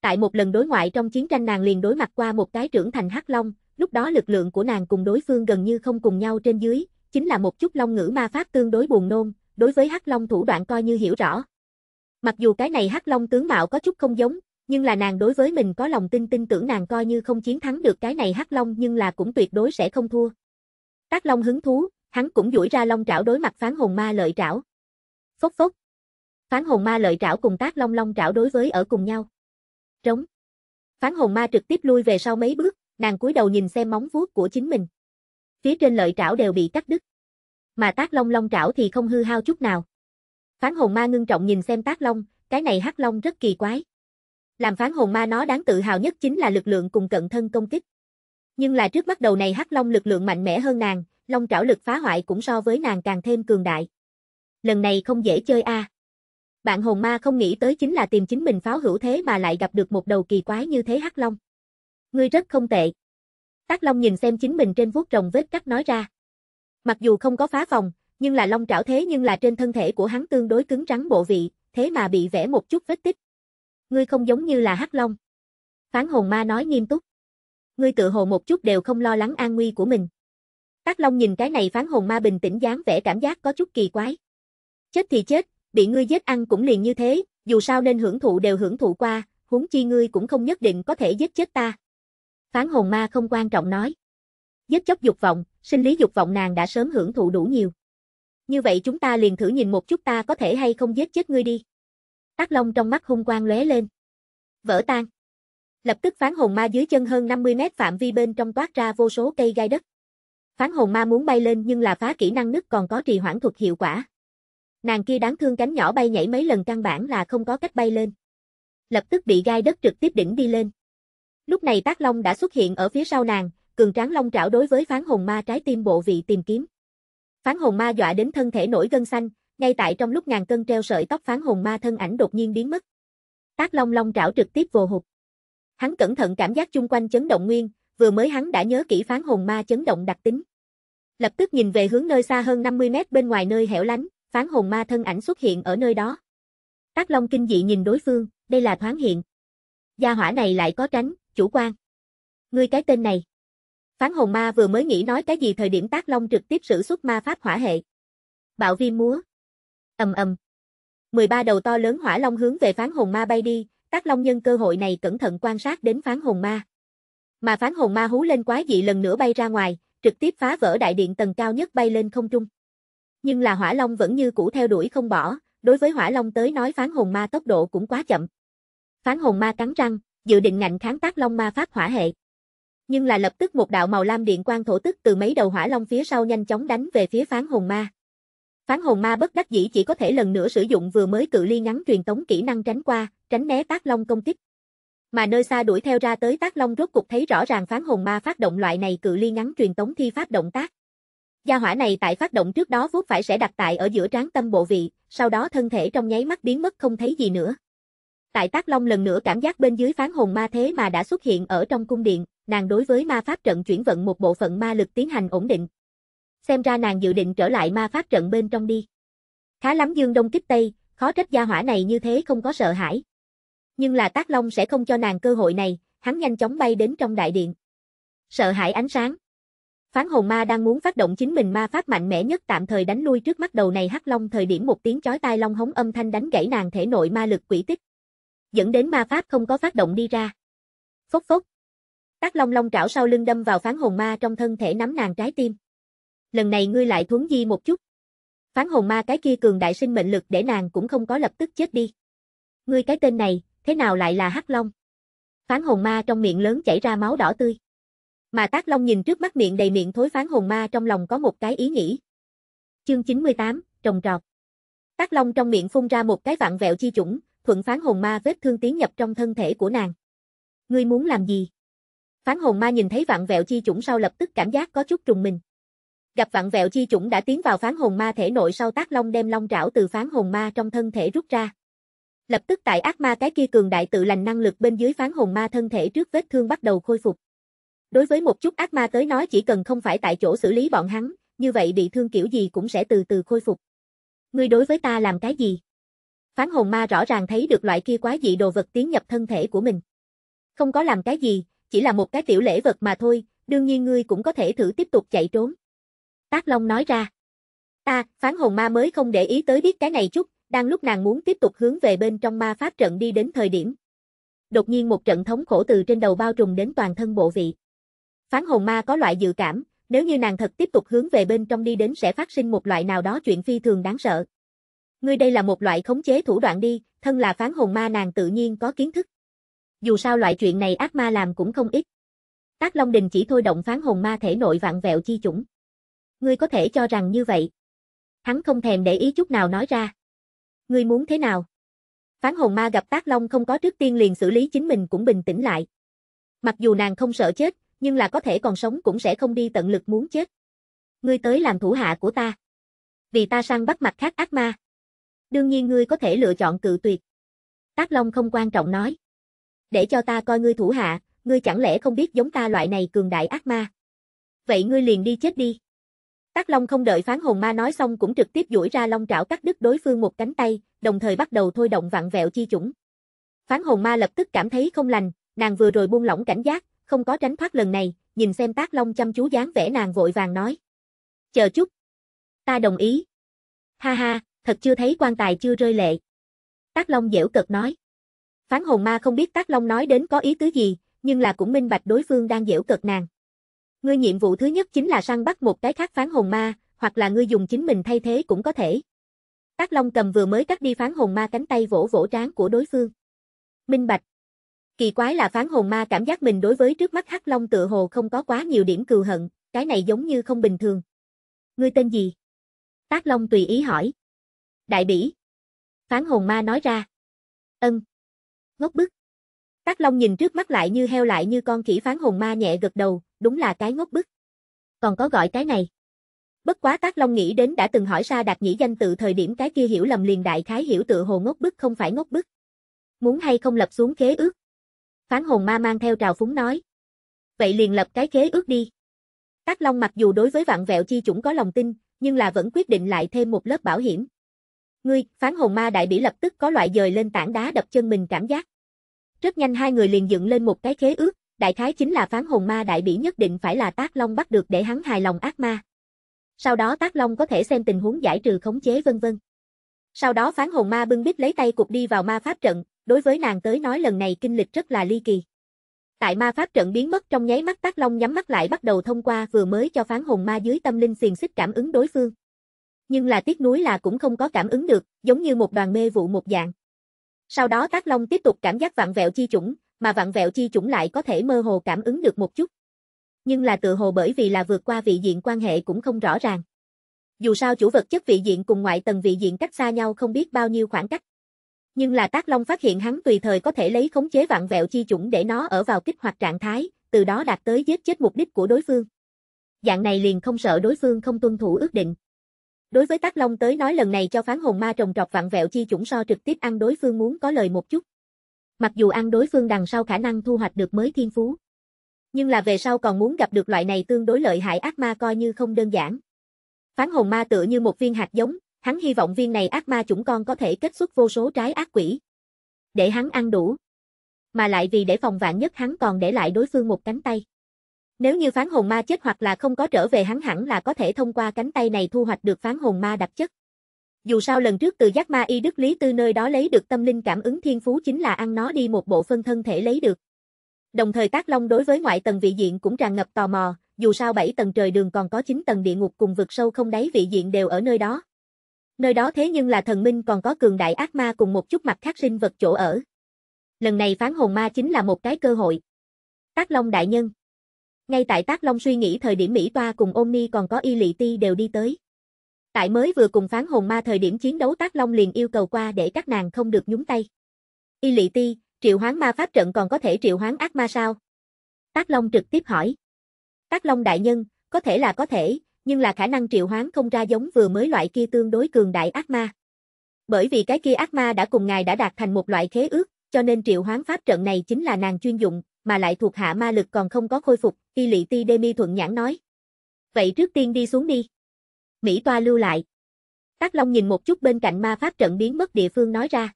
A: Tại một lần đối ngoại trong chiến tranh nàng liền đối mặt qua một cái trưởng thành hắc long, lúc đó lực lượng của nàng cùng đối phương gần như không cùng nhau trên dưới, chính là một chút long ngữ ma pháp tương đối buồn nôn, đối với Hắc Long thủ đoạn coi như hiểu rõ. Mặc dù cái này Hắc Long tướng mạo có chút không giống, nhưng là nàng đối với mình có lòng tin tin tưởng nàng coi như không chiến thắng được cái này Hắc Long nhưng là cũng tuyệt đối sẽ không thua. Tác Long hứng thú, hắn cũng duỗi ra long trảo đối mặt phán hồn ma lợi trảo. Phốc phốc. Phán hồn ma lợi trảo cùng Tác Long long trảo đối với ở cùng nhau. Trống. Phán hồn ma trực tiếp lui về sau mấy bước, Nàng cúi đầu nhìn xem móng vuốt của chính mình. Phía trên lợi trảo đều bị cắt đứt. Mà tác long long trảo thì không hư hao chút nào. Phán hồn ma ngưng trọng nhìn xem tác long, cái này hắc long rất kỳ quái. Làm phán hồn ma nó đáng tự hào nhất chính là lực lượng cùng cận thân công kích. Nhưng là trước mắt đầu này hắc long lực lượng mạnh mẽ hơn nàng, long trảo lực phá hoại cũng so với nàng càng thêm cường đại. Lần này không dễ chơi a. À. Bạn hồn ma không nghĩ tới chính là tìm chính mình pháo hữu thế mà lại gặp được một đầu kỳ quái như thế hắc long. Ngươi rất không tệ. Tác Long nhìn xem chính mình trên vuốt rồng vết cắt nói ra. Mặc dù không có phá phòng, nhưng là long trảo thế nhưng là trên thân thể của hắn tương đối cứng rắn bộ vị, thế mà bị vẽ một chút vết tích. Ngươi không giống như là hắc long. Phán hồn ma nói nghiêm túc. Ngươi tự hồ một chút đều không lo lắng an nguy của mình. Tác Long nhìn cái này phán hồn ma bình tĩnh dáng vẻ cảm giác có chút kỳ quái. Chết thì chết, bị ngươi giết ăn cũng liền như thế, dù sao nên hưởng thụ đều hưởng thụ qua, huống chi ngươi cũng không nhất định có thể giết chết ta. Phán hồn ma không quan trọng nói. Giết chóc dục vọng, sinh lý dục vọng nàng đã sớm hưởng thụ đủ nhiều. Như vậy chúng ta liền thử nhìn một chút ta có thể hay không giết chết ngươi đi. Tắc Long trong mắt hung quang lóe lên. Vỡ tan. Lập tức phán hồn ma dưới chân hơn 50 mét phạm vi bên trong toát ra vô số cây gai đất. Phán hồn ma muốn bay lên nhưng là phá kỹ năng nứt còn có trì hoãn thuật hiệu quả. Nàng kia đáng thương cánh nhỏ bay nhảy mấy lần căn bản là không có cách bay lên. Lập tức bị gai đất trực tiếp đỉnh đi lên. Lúc này Tác Long đã xuất hiện ở phía sau nàng, cường tráng long trảo đối với phán hồn ma trái tim bộ vị tìm kiếm. Phán hồn ma dọa đến thân thể nổi gân xanh, ngay tại trong lúc ngàn cân treo sợi tóc phán hồn ma thân ảnh đột nhiên biến mất. Tác Long long trảo trực tiếp vồ hụt. Hắn cẩn thận cảm giác chung quanh chấn động nguyên, vừa mới hắn đã nhớ kỹ phán hồn ma chấn động đặc tính. Lập tức nhìn về hướng nơi xa hơn 50 mét bên ngoài nơi hẻo lánh, phán hồn ma thân ảnh xuất hiện ở nơi đó. Tác Long kinh dị nhìn đối phương, đây là thoáng hiện. Gia hỏa này lại có tránh, chủ quan. Ngươi cái tên này. Phán hồn ma vừa mới nghĩ nói cái gì thời điểm tác long trực tiếp sử xuất ma pháp hỏa hệ. Bạo viêm múa. ầm ầm. 13 đầu to lớn hỏa long hướng về phán hồn ma bay đi, tác long nhân cơ hội này cẩn thận quan sát đến phán hồn ma. Mà phán hồn ma hú lên quái dị lần nữa bay ra ngoài, trực tiếp phá vỡ đại điện tầng cao nhất bay lên không trung. Nhưng là hỏa long vẫn như cũ theo đuổi không bỏ, đối với hỏa long tới nói phán hồn ma tốc độ cũng quá chậm. Phán hồn ma cắn răng, dự định ngạnh kháng tác long ma phát hỏa hệ. Nhưng là lập tức một đạo màu lam điện quang thổ tức từ mấy đầu hỏa long phía sau nhanh chóng đánh về phía phán hồn ma. Phán hồn ma bất đắc dĩ chỉ có thể lần nữa sử dụng vừa mới cự ly ngắn truyền tống kỹ năng tránh qua, tránh né tác long công kích. Mà nơi xa đuổi theo ra tới tác long rốt cục thấy rõ ràng phán hồn ma phát động loại này cự ly ngắn truyền tống thi pháp động tác. Gia hỏa này tại phát động trước đó vốn phải sẽ đặt tại ở giữa trán tâm bộ vị, sau đó thân thể trong nháy mắt biến mất không thấy gì nữa. Tại Tác Long lần nữa cảm giác bên dưới phán hồn ma thế mà đã xuất hiện ở trong cung điện, nàng đối với ma pháp trận chuyển vận một bộ phận ma lực tiến hành ổn định. Xem ra nàng dự định trở lại ma pháp trận bên trong đi. Khá lắm Dương Đông kích Tây, khó trách gia hỏa này như thế không có sợ hãi. Nhưng là Tác Long sẽ không cho nàng cơ hội này, hắn nhanh chóng bay đến trong đại điện. Sợ hãi ánh sáng. Phán hồn ma đang muốn phát động chính mình ma pháp mạnh mẽ nhất tạm thời đánh lui trước mắt đầu này hắc long thời điểm một tiếng chói tai long hống âm thanh đánh gãy nàng thể nội ma lực quỷ tích dẫn đến ma pháp không có phát động đi ra. Phốc phốc. Tác long long trảo sau lưng đâm vào phán hồn ma trong thân thể nắm nàng trái tim. Lần này ngươi lại thuấn di một chút. Phán hồn ma cái kia cường đại sinh mệnh lực để nàng cũng không có lập tức chết đi. Ngươi cái tên này, thế nào lại là hắc long? Phán hồn ma trong miệng lớn chảy ra máu đỏ tươi. Mà tác long nhìn trước mắt miệng đầy miệng thối phán hồn ma trong lòng có một cái ý nghĩ. Chương 98, trồng trọt. Tác long trong miệng phun ra một cái vạn vẹo chi chủng, thuận phán hồn ma vết thương tiến nhập trong thân thể của nàng. Ngươi muốn làm gì? Phán hồn ma nhìn thấy vạn vẹo chi chủng sau lập tức cảm giác có chút trùng mình. Gặp vạn vẹo chi chủng đã tiến vào phán hồn ma thể nội sau tác long đem long trảo từ phán hồn ma trong thân thể rút ra. Lập tức tại ác ma cái kia cường đại tự lành năng lực bên dưới phán hồn ma thân thể trước vết thương bắt đầu khôi phục. Đối với một chút ác ma tới nói chỉ cần không phải tại chỗ xử lý bọn hắn, như vậy bị thương kiểu gì cũng sẽ từ từ khôi phục. Ngươi đối với ta làm cái gì? Phán hồn ma rõ ràng thấy được loại kia quá dị đồ vật tiến nhập thân thể của mình. Không có làm cái gì, chỉ là một cái tiểu lễ vật mà thôi, đương nhiên ngươi cũng có thể thử tiếp tục chạy trốn. Tác Long nói ra. Ta, phán hồn ma mới không để ý tới biết cái này chút, đang lúc nàng muốn tiếp tục hướng về bên trong ma pháp trận đi đến thời điểm. Đột nhiên một trận thống khổ từ trên đầu bao trùm đến toàn thân bộ vị. Phán hồn ma có loại dự cảm, nếu như nàng thật tiếp tục hướng về bên trong đi đến sẽ phát sinh một loại nào đó chuyện phi thường đáng sợ. Ngươi đây là một loại khống chế thủ đoạn đi, thân là phán hồn ma nàng tự nhiên có kiến thức. Dù sao loại chuyện này ác ma làm cũng không ít. Tác Long Đình chỉ thôi động phán hồn ma thể nội vạn vẹo chi chủng. Ngươi có thể cho rằng như vậy. Hắn không thèm để ý chút nào nói ra. Ngươi muốn thế nào? Phán hồn ma gặp Tác Long không có trước tiên liền xử lý chính mình cũng bình tĩnh lại. Mặc dù nàng không sợ chết, nhưng là có thể còn sống cũng sẽ không đi tận lực muốn chết. Ngươi tới làm thủ hạ của ta. Vì ta săn bắt mặt khác ác ma. Đương nhiên ngươi có thể lựa chọn cự tuyệt. Tác Long không quan trọng nói. Để cho ta coi ngươi thủ hạ, ngươi chẳng lẽ không biết giống ta loại này cường đại ác ma. Vậy ngươi liền đi chết đi. Tác Long không đợi phán hồn ma nói xong cũng trực tiếp duỗi ra long trảo cắt đứt đối phương một cánh tay, đồng thời bắt đầu thôi động vặn vẹo chi chủng. Phán hồn ma lập tức cảm thấy không lành, nàng vừa rồi buông lỏng cảnh giác, không có tránh thoát lần này, nhìn xem Tác Long chăm chú dáng vẻ nàng vội vàng nói. Chờ chút. Ta đồng ý. Ha ha, thật chưa thấy quan tài chưa rơi lệ. Tác Long dễu cợt nói. Phán hồn ma không biết Tác Long nói đến có ý tứ gì, nhưng là cũng minh bạch đối phương đang dễu cợt nàng. Ngươi nhiệm vụ thứ nhất chính là săn bắt một cái khác phán hồn ma, hoặc là ngươi dùng chính mình thay thế cũng có thể. Tác Long cầm vừa mới cắt đi phán hồn ma cánh tay vỗ vỗ trán của đối phương. Minh bạch. Kỳ quái là phán hồn ma cảm giác mình đối với trước mắt Hắc Long tựa hồ không có quá nhiều điểm cừu hận, cái này giống như không bình thường. Ngươi tên gì? Tác Long tùy ý hỏi đại bỉ. Phán hồn ma nói ra. Ân. Ngốc bức. Tác Long nhìn trước mắt lại như heo lại như con khỉ phán hồn ma nhẹ gật đầu, đúng là cái ngốc bức. Còn có gọi cái này. Bất quá Tác Long nghĩ đến đã từng hỏi ra đạt nhĩ danh tự thời điểm cái kia hiểu lầm liền đại khái hiểu tự hồ ngốc bức không phải ngốc bức. Muốn hay không lập xuống khế ước. Phán hồn ma mang theo trào phúng nói. Vậy liền lập cái khế ước đi. Tác Long mặc dù đối với vạn vẹo chi chủng có lòng tin, nhưng là vẫn quyết định lại thêm một lớp bảo hiểm. Ngươi, phán hồn ma đại bỉ lập tức có loại dời lên tảng đá đập chân mình cảm giác. Rất nhanh hai người liền dựng lên một cái khế ước, đại khái chính là phán hồn ma đại bỉ nhất định phải là Tác Long bắt được để hắn hài lòng ác ma. Sau đó Tác Long có thể xem tình huống giải trừ khống chế vân vân. Sau đó phán hồn ma bưng bít lấy tay cục đi vào ma pháp trận, đối với nàng tới nói lần này kinh lịch rất là ly kỳ. Tại ma pháp trận biến mất trong nháy mắt Tác Long nhắm mắt lại bắt đầu thông qua vừa mới cho phán hồn ma dưới tâm linh xiền xích cảm ứng đối phương nhưng là tiếc nuối là cũng không có cảm ứng được, giống như một đoàn mê vụ một dạng. Sau đó Tác Long tiếp tục cảm giác vặn vẹo chi chủng, mà vặn vẹo chi chủng lại có thể mơ hồ cảm ứng được một chút. Nhưng là tự hồ bởi vì là vượt qua vị diện quan hệ cũng không rõ ràng. Dù sao chủ vật chất vị diện cùng ngoại tầng vị diện cách xa nhau không biết bao nhiêu khoảng cách. Nhưng là Tác Long phát hiện hắn tùy thời có thể lấy khống chế vạn vẹo chi chủng để nó ở vào kích hoạt trạng thái, từ đó đạt tới giết chết mục đích của đối phương. Dạng này liền không sợ đối phương không tuân thủ ước định. Đối với Tác Long tới nói lần này cho phán hồn ma trồng trọc vặn vẹo chi chủng so trực tiếp ăn đối phương muốn có lời một chút. Mặc dù ăn đối phương đằng sau khả năng thu hoạch được mới thiên phú. Nhưng là về sau còn muốn gặp được loại này tương đối lợi hại ác ma coi như không đơn giản. Phán hồn ma tựa như một viên hạt giống, hắn hy vọng viên này ác ma chủng con có thể kết xuất vô số trái ác quỷ. Để hắn ăn đủ. Mà lại vì để phòng vạn nhất hắn còn để lại đối phương một cánh tay. Nếu như phán hồn ma chết hoặc là không có trở về hắn hẳn là có thể thông qua cánh tay này thu hoạch được phán hồn ma đặc chất. Dù sao lần trước từ giác ma y đức lý tư nơi đó lấy được tâm linh cảm ứng thiên phú chính là ăn nó đi một bộ phân thân thể lấy được. Đồng thời tác long đối với ngoại tầng vị diện cũng tràn ngập tò mò, dù sao 7 tầng trời đường còn có 9 tầng địa ngục cùng vực sâu không đáy vị diện đều ở nơi đó. Nơi đó thế nhưng là thần minh còn có cường đại ác ma cùng một chút mặt khác sinh vật chỗ ở. Lần này phán hồn ma chính là một cái cơ hội. Tác long đại nhân ngay tại Tác Long suy nghĩ thời điểm Mỹ Toa cùng Ôn Ni còn có Y Lị Ti đều đi tới. Tại mới vừa cùng phán hồn ma thời điểm chiến đấu Tác Long liền yêu cầu qua để các nàng không được nhúng tay. Y Lị Ti, triệu hoán ma pháp trận còn có thể triệu hoán ác ma sao? Tác Long trực tiếp hỏi. Tác Long đại nhân, có thể là có thể, nhưng là khả năng triệu hoán không ra giống vừa mới loại kia tương đối cường đại ác ma. Bởi vì cái kia ác ma đã cùng ngài đã đạt thành một loại khế ước, cho nên triệu hoán pháp trận này chính là nàng chuyên dụng, mà lại thuộc hạ ma lực còn không có khôi phục, y lị ti đê mi thuận nhãn nói. Vậy trước tiên đi xuống đi. Mỹ toa lưu lại. Tác Long nhìn một chút bên cạnh ma pháp trận biến mất địa phương nói ra.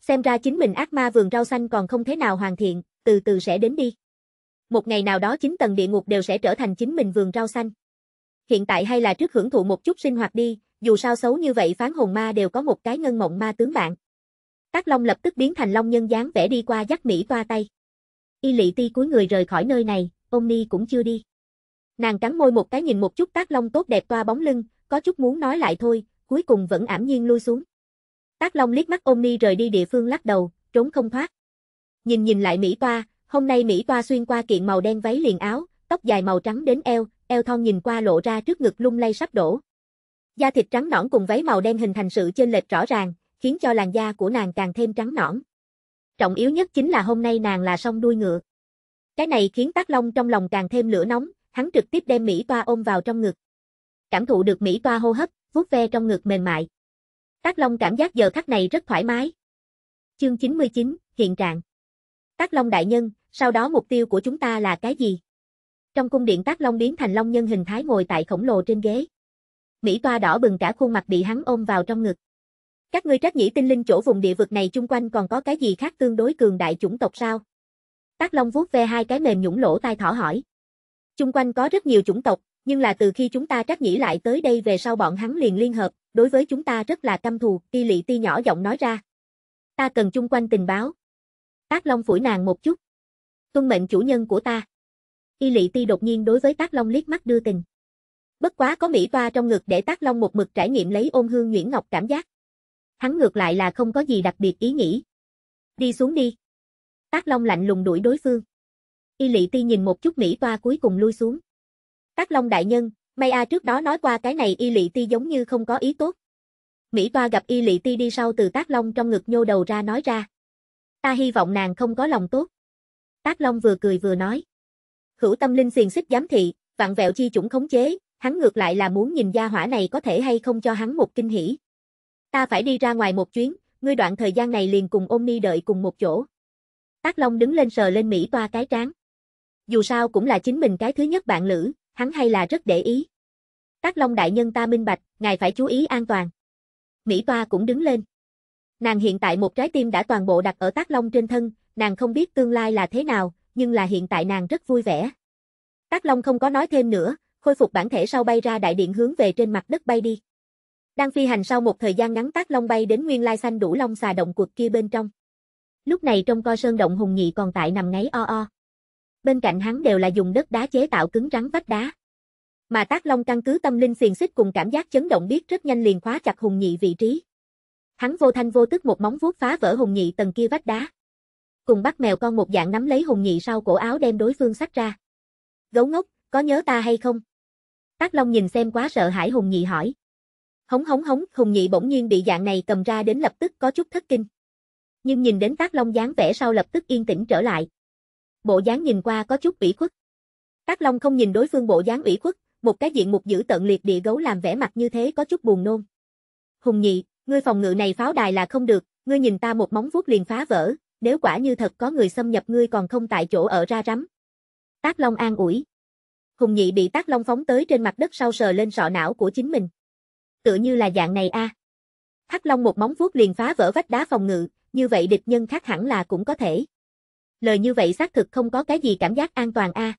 A: Xem ra chính mình ác ma vườn rau xanh còn không thế nào hoàn thiện, từ từ sẽ đến đi. Một ngày nào đó chính tầng địa ngục đều sẽ trở thành chính mình vườn rau xanh. Hiện tại hay là trước hưởng thụ một chút sinh hoạt đi, dù sao xấu như vậy phán hồn ma đều có một cái ngân mộng ma tướng bạn. Tác Long lập tức biến thành Long nhân dáng vẽ đi qua dắt Mỹ toa tay. Y lị ti cuối người rời khỏi nơi này, ông Ni cũng chưa đi. Nàng cắn môi một cái nhìn một chút tác long tốt đẹp toa bóng lưng, có chút muốn nói lại thôi, cuối cùng vẫn ảm nhiên lui xuống. Tác long liếc mắt ông Ni rời đi địa phương lắc đầu, trốn không thoát. Nhìn nhìn lại Mỹ Toa, hôm nay Mỹ Toa xuyên qua kiện màu đen váy liền áo, tóc dài màu trắng đến eo, eo thon nhìn qua lộ ra trước ngực lung lay sắp đổ. Da thịt trắng nõn cùng váy màu đen hình thành sự chênh lệch rõ ràng, khiến cho làn da của nàng càng thêm trắng nõn. Trọng yếu nhất chính là hôm nay nàng là song đuôi ngựa. Cái này khiến Tác Long trong lòng càng thêm lửa nóng, hắn trực tiếp đem Mỹ Toa ôm vào trong ngực. Cảm thụ được Mỹ Toa hô hấp, vuốt ve trong ngực mềm mại. Tác Long cảm giác giờ khắc này rất thoải mái. Chương 99, hiện trạng. Tác Long đại nhân, sau đó mục tiêu của chúng ta là cái gì? Trong cung điện Tác Long biến thành long nhân hình thái ngồi tại khổng lồ trên ghế. Mỹ Toa đỏ bừng cả khuôn mặt bị hắn ôm vào trong ngực. Các ngươi trách nhĩ tinh linh chỗ vùng địa vực này chung quanh còn có cái gì khác tương đối cường đại chủng tộc sao? Tác Long vuốt ve hai cái mềm nhũng lỗ tai thỏ hỏi. Chung quanh có rất nhiều chủng tộc, nhưng là từ khi chúng ta trách nhĩ lại tới đây về sau bọn hắn liền liên hợp, đối với chúng ta rất là căm thù, Ti Lị Ti nhỏ giọng nói ra. Ta cần chung quanh tình báo. Tác Long phủi nàng một chút. Tuân mệnh chủ nhân của ta. Y Lị Ti đột nhiên đối với Tác Long liếc mắt đưa tình. Bất quá có mỹ toa trong ngực để Tác Long một mực trải nghiệm lấy ôn hương nhuyễn ngọc cảm giác hắn ngược lại là không có gì đặc biệt ý nghĩ. Đi xuống đi. Tác Long lạnh lùng đuổi đối phương. Y Lị Ti nhìn một chút Mỹ Toa cuối cùng lui xuống. Tác Long đại nhân, May A trước đó nói qua cái này Y Lị Ti giống như không có ý tốt. Mỹ Toa gặp Y Lị Ti đi sau từ Tác Long trong ngực nhô đầu ra nói ra. Ta hy vọng nàng không có lòng tốt. Tác Long vừa cười vừa nói. Hữu tâm linh xiền xích giám thị, vạn vẹo chi chủng khống chế, hắn ngược lại là muốn nhìn gia hỏa này có thể hay không cho hắn một kinh hỉ. Ta phải đi ra ngoài một chuyến, ngươi đoạn thời gian này liền cùng ôm ni đợi cùng một chỗ. Tác Long đứng lên sờ lên Mỹ toa cái trán. Dù sao cũng là chính mình cái thứ nhất bạn lữ, hắn hay là rất để ý. Tác Long đại nhân ta minh bạch, ngài phải chú ý an toàn. Mỹ toa cũng đứng lên. Nàng hiện tại một trái tim đã toàn bộ đặt ở Tác Long trên thân, nàng không biết tương lai là thế nào, nhưng là hiện tại nàng rất vui vẻ. Tác Long không có nói thêm nữa, khôi phục bản thể sau bay ra đại điện hướng về trên mặt đất bay đi. Đang phi hành sau một thời gian ngắn tác long bay đến nguyên lai xanh đủ long xà động cuộc kia bên trong. Lúc này trong co sơn động hùng nhị còn tại nằm ngáy o o. Bên cạnh hắn đều là dùng đất đá chế tạo cứng rắn vách đá. Mà tác long căn cứ tâm linh xiềng xích cùng cảm giác chấn động biết rất nhanh liền khóa chặt hùng nhị vị trí. Hắn vô thanh vô tức một móng vuốt phá vỡ hùng nhị tầng kia vách đá. Cùng bắt mèo con một dạng nắm lấy hùng nhị sau cổ áo đem đối phương sách ra. Gấu ngốc, có nhớ ta hay không? Tác Long nhìn xem quá sợ hãi Hùng Nhị hỏi. Hống hống hống, Hùng Nhị bỗng nhiên bị dạng này cầm ra đến lập tức có chút thất kinh. Nhưng nhìn đến Tác Long dáng vẻ sau lập tức yên tĩnh trở lại. Bộ dáng nhìn qua có chút ủy khuất. Tác Long không nhìn đối phương bộ dáng ủy khuất, một cái diện mục giữ tận liệt địa gấu làm vẻ mặt như thế có chút buồn nôn. Hùng Nhị, ngươi phòng ngự này pháo đài là không được, ngươi nhìn ta một móng vuốt liền phá vỡ, nếu quả như thật có người xâm nhập ngươi còn không tại chỗ ở ra rắm. Tác Long an ủi. Hùng Nhị bị Tác Long phóng tới trên mặt đất sau sờ lên sọ não của chính mình tựa như là dạng này a. À. Hắc Long một móng vuốt liền phá vỡ vách đá phòng ngự, như vậy địch nhân khác hẳn là cũng có thể. Lời như vậy xác thực không có cái gì cảm giác an toàn a. À.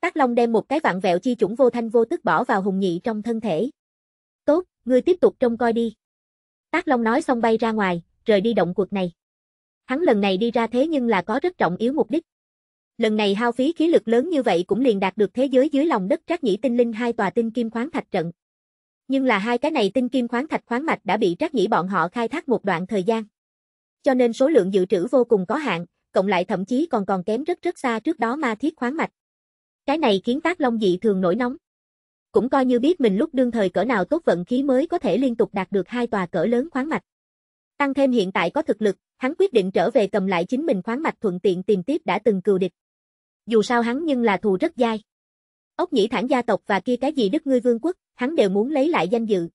A: Tác Long đem một cái vạn vẹo chi chủng vô thanh vô tức bỏ vào hùng nhị trong thân thể. Tốt, ngươi tiếp tục trông coi đi. Tác Long nói xong bay ra ngoài, rời đi động cuộc này. Hắn lần này đi ra thế nhưng là có rất trọng yếu mục đích. Lần này hao phí khí lực lớn như vậy cũng liền đạt được thế giới dưới lòng đất Trác Nhĩ Tinh Linh hai tòa tinh kim khoáng thạch trận. Nhưng là hai cái này tinh kim khoáng thạch khoáng mạch đã bị Trác Nhĩ bọn họ khai thác một đoạn thời gian. Cho nên số lượng dự trữ vô cùng có hạn, cộng lại thậm chí còn còn kém rất rất xa trước đó ma thiết khoáng mạch. Cái này khiến Tác Long dị thường nổi nóng. Cũng coi như biết mình lúc đương thời cỡ nào tốt vận khí mới có thể liên tục đạt được hai tòa cỡ lớn khoáng mạch. Tăng thêm hiện tại có thực lực, hắn quyết định trở về cầm lại chính mình khoáng mạch thuận tiện tìm tiếp đã từng cừu địch. Dù sao hắn nhưng là thù rất dai. Ốc nhĩ thản gia tộc và kia cái gì Đức ngươi vương quốc, hắn đều muốn lấy lại danh dự.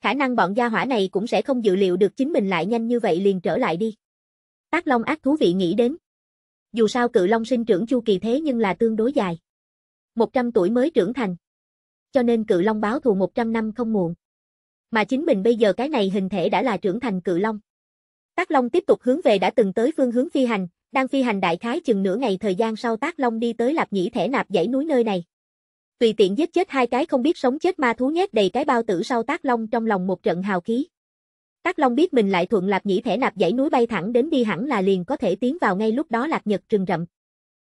A: Khả năng bọn gia hỏa này cũng sẽ không dự liệu được chính mình lại nhanh như vậy liền trở lại đi. Tác Long ác thú vị nghĩ đến. Dù sao cự Long sinh trưởng chu kỳ thế nhưng là tương đối dài. 100 tuổi mới trưởng thành. Cho nên cự Long báo thù 100 năm không muộn. Mà chính mình bây giờ cái này hình thể đã là trưởng thành cự Long. Tác Long tiếp tục hướng về đã từng tới phương hướng phi hành, đang phi hành đại khái chừng nửa ngày thời gian sau Tác Long đi tới Lạp Nhĩ Thể Nạp dãy núi nơi này tùy tiện giết chết hai cái không biết sống chết ma thú nhét đầy cái bao tử sau tác long trong lòng một trận hào khí. Tác long biết mình lại thuận lạp nhĩ thể nạp dãy núi bay thẳng đến đi hẳn là liền có thể tiến vào ngay lúc đó lạc nhật rừng rậm.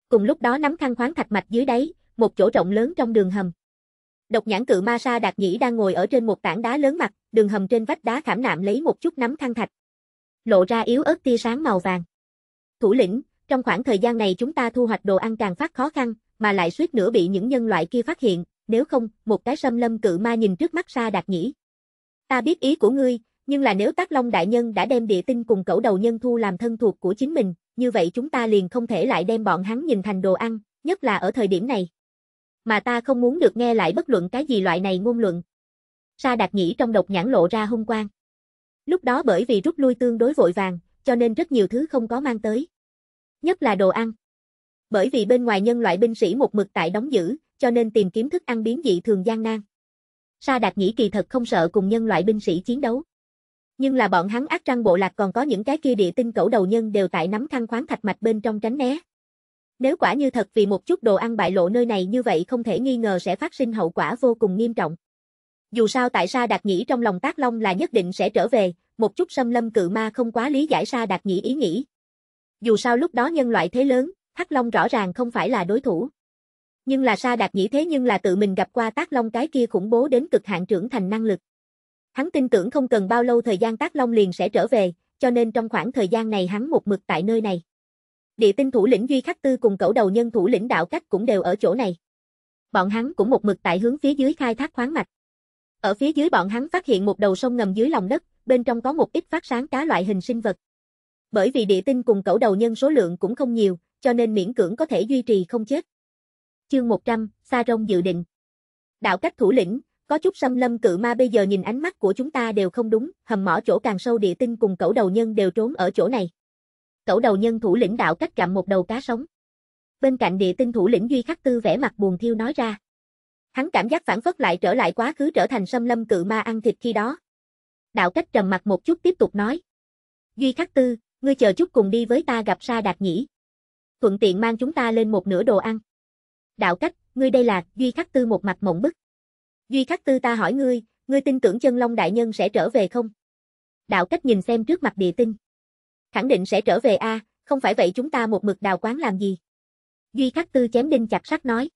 A: Cùng lúc đó nắm khăn khoáng thạch mạch dưới đáy, một chỗ rộng lớn trong đường hầm. Độc nhãn cự ma sa đạt nhĩ đang ngồi ở trên một tảng đá lớn mặt, đường hầm trên vách đá khảm nạm lấy một chút nắm khăn thạch. Lộ ra yếu ớt tia sáng màu vàng. Thủ lĩnh, trong khoảng thời gian này chúng ta thu hoạch đồ ăn càng phát khó khăn, mà lại suýt nữa bị những nhân loại kia phát hiện, nếu không, một cái xâm lâm cự ma nhìn trước mắt Sa Đạt Nhĩ. Ta biết ý của ngươi, nhưng là nếu Tác Long Đại Nhân đã đem địa tinh cùng cẩu đầu nhân thu làm thân thuộc của chính mình, như vậy chúng ta liền không thể lại đem bọn hắn nhìn thành đồ ăn, nhất là ở thời điểm này. Mà ta không muốn được nghe lại bất luận cái gì loại này ngôn luận. Sa Đạt Nhĩ trong độc nhãn lộ ra hung quang. Lúc đó bởi vì rút lui tương đối vội vàng, cho nên rất nhiều thứ không có mang tới. Nhất là đồ ăn. Bởi vì bên ngoài nhân loại binh sĩ một mực tại đóng giữ, cho nên tìm kiếm thức ăn biến dị thường gian nan. Sa Đạt Nhĩ kỳ thật không sợ cùng nhân loại binh sĩ chiến đấu. Nhưng là bọn hắn ác trăng bộ lạc còn có những cái kia địa tinh cẩu đầu nhân đều tại nắm khăn khoáng thạch mạch bên trong tránh né. Nếu quả như thật vì một chút đồ ăn bại lộ nơi này như vậy không thể nghi ngờ sẽ phát sinh hậu quả vô cùng nghiêm trọng. Dù sao tại Sa Đạt Nhĩ trong lòng Tác Long là nhất định sẽ trở về, một chút xâm lâm cự ma không quá lý giải Sa Đạt Nhĩ ý nghĩ. Dù sao lúc đó nhân loại thế lớn, Hắc Long rõ ràng không phải là đối thủ. Nhưng là Sa Đạt Nhĩ thế nhưng là tự mình gặp qua Tác Long cái kia khủng bố đến cực hạn trưởng thành năng lực. Hắn tin tưởng không cần bao lâu thời gian Tác Long liền sẽ trở về, cho nên trong khoảng thời gian này hắn một mực tại nơi này. Địa tinh thủ lĩnh Duy Khắc Tư cùng cẩu đầu nhân thủ lĩnh đạo cách cũng đều ở chỗ này. Bọn hắn cũng một mực tại hướng phía dưới khai thác khoáng mạch. Ở phía dưới bọn hắn phát hiện một đầu sông ngầm dưới lòng đất, bên trong có một ít phát sáng cá loại hình sinh vật. Bởi vì địa tinh cùng cẩu đầu nhân số lượng cũng không nhiều, cho nên miễn cưỡng có thể duy trì không chết. Chương 100, Sa Rông dự định. Đạo cách thủ lĩnh, có chút xâm lâm cự ma bây giờ nhìn ánh mắt của chúng ta đều không đúng, hầm mỏ chỗ càng sâu địa tinh cùng cẩu đầu nhân đều trốn ở chỗ này. Cẩu đầu nhân thủ lĩnh đạo cách gặm một đầu cá sống. Bên cạnh địa tinh thủ lĩnh Duy Khắc Tư vẻ mặt buồn thiêu nói ra. Hắn cảm giác phản phất lại trở lại quá khứ trở thành xâm lâm cự ma ăn thịt khi đó. Đạo cách trầm mặt một chút tiếp tục nói. Duy Khắc Tư, ngươi chờ chút cùng đi với ta gặp Sa Đạt nhĩ thuận tiện mang chúng ta lên một nửa đồ ăn. Đạo cách, ngươi đây là, Duy Khắc Tư một mặt mộng bức. Duy Khắc Tư ta hỏi ngươi, ngươi tin tưởng chân long đại nhân sẽ trở về không? Đạo cách nhìn xem trước mặt địa tinh. Khẳng định sẽ trở về a, à, không phải vậy chúng ta một mực đào quán làm gì? Duy Khắc Tư chém đinh chặt sắt nói.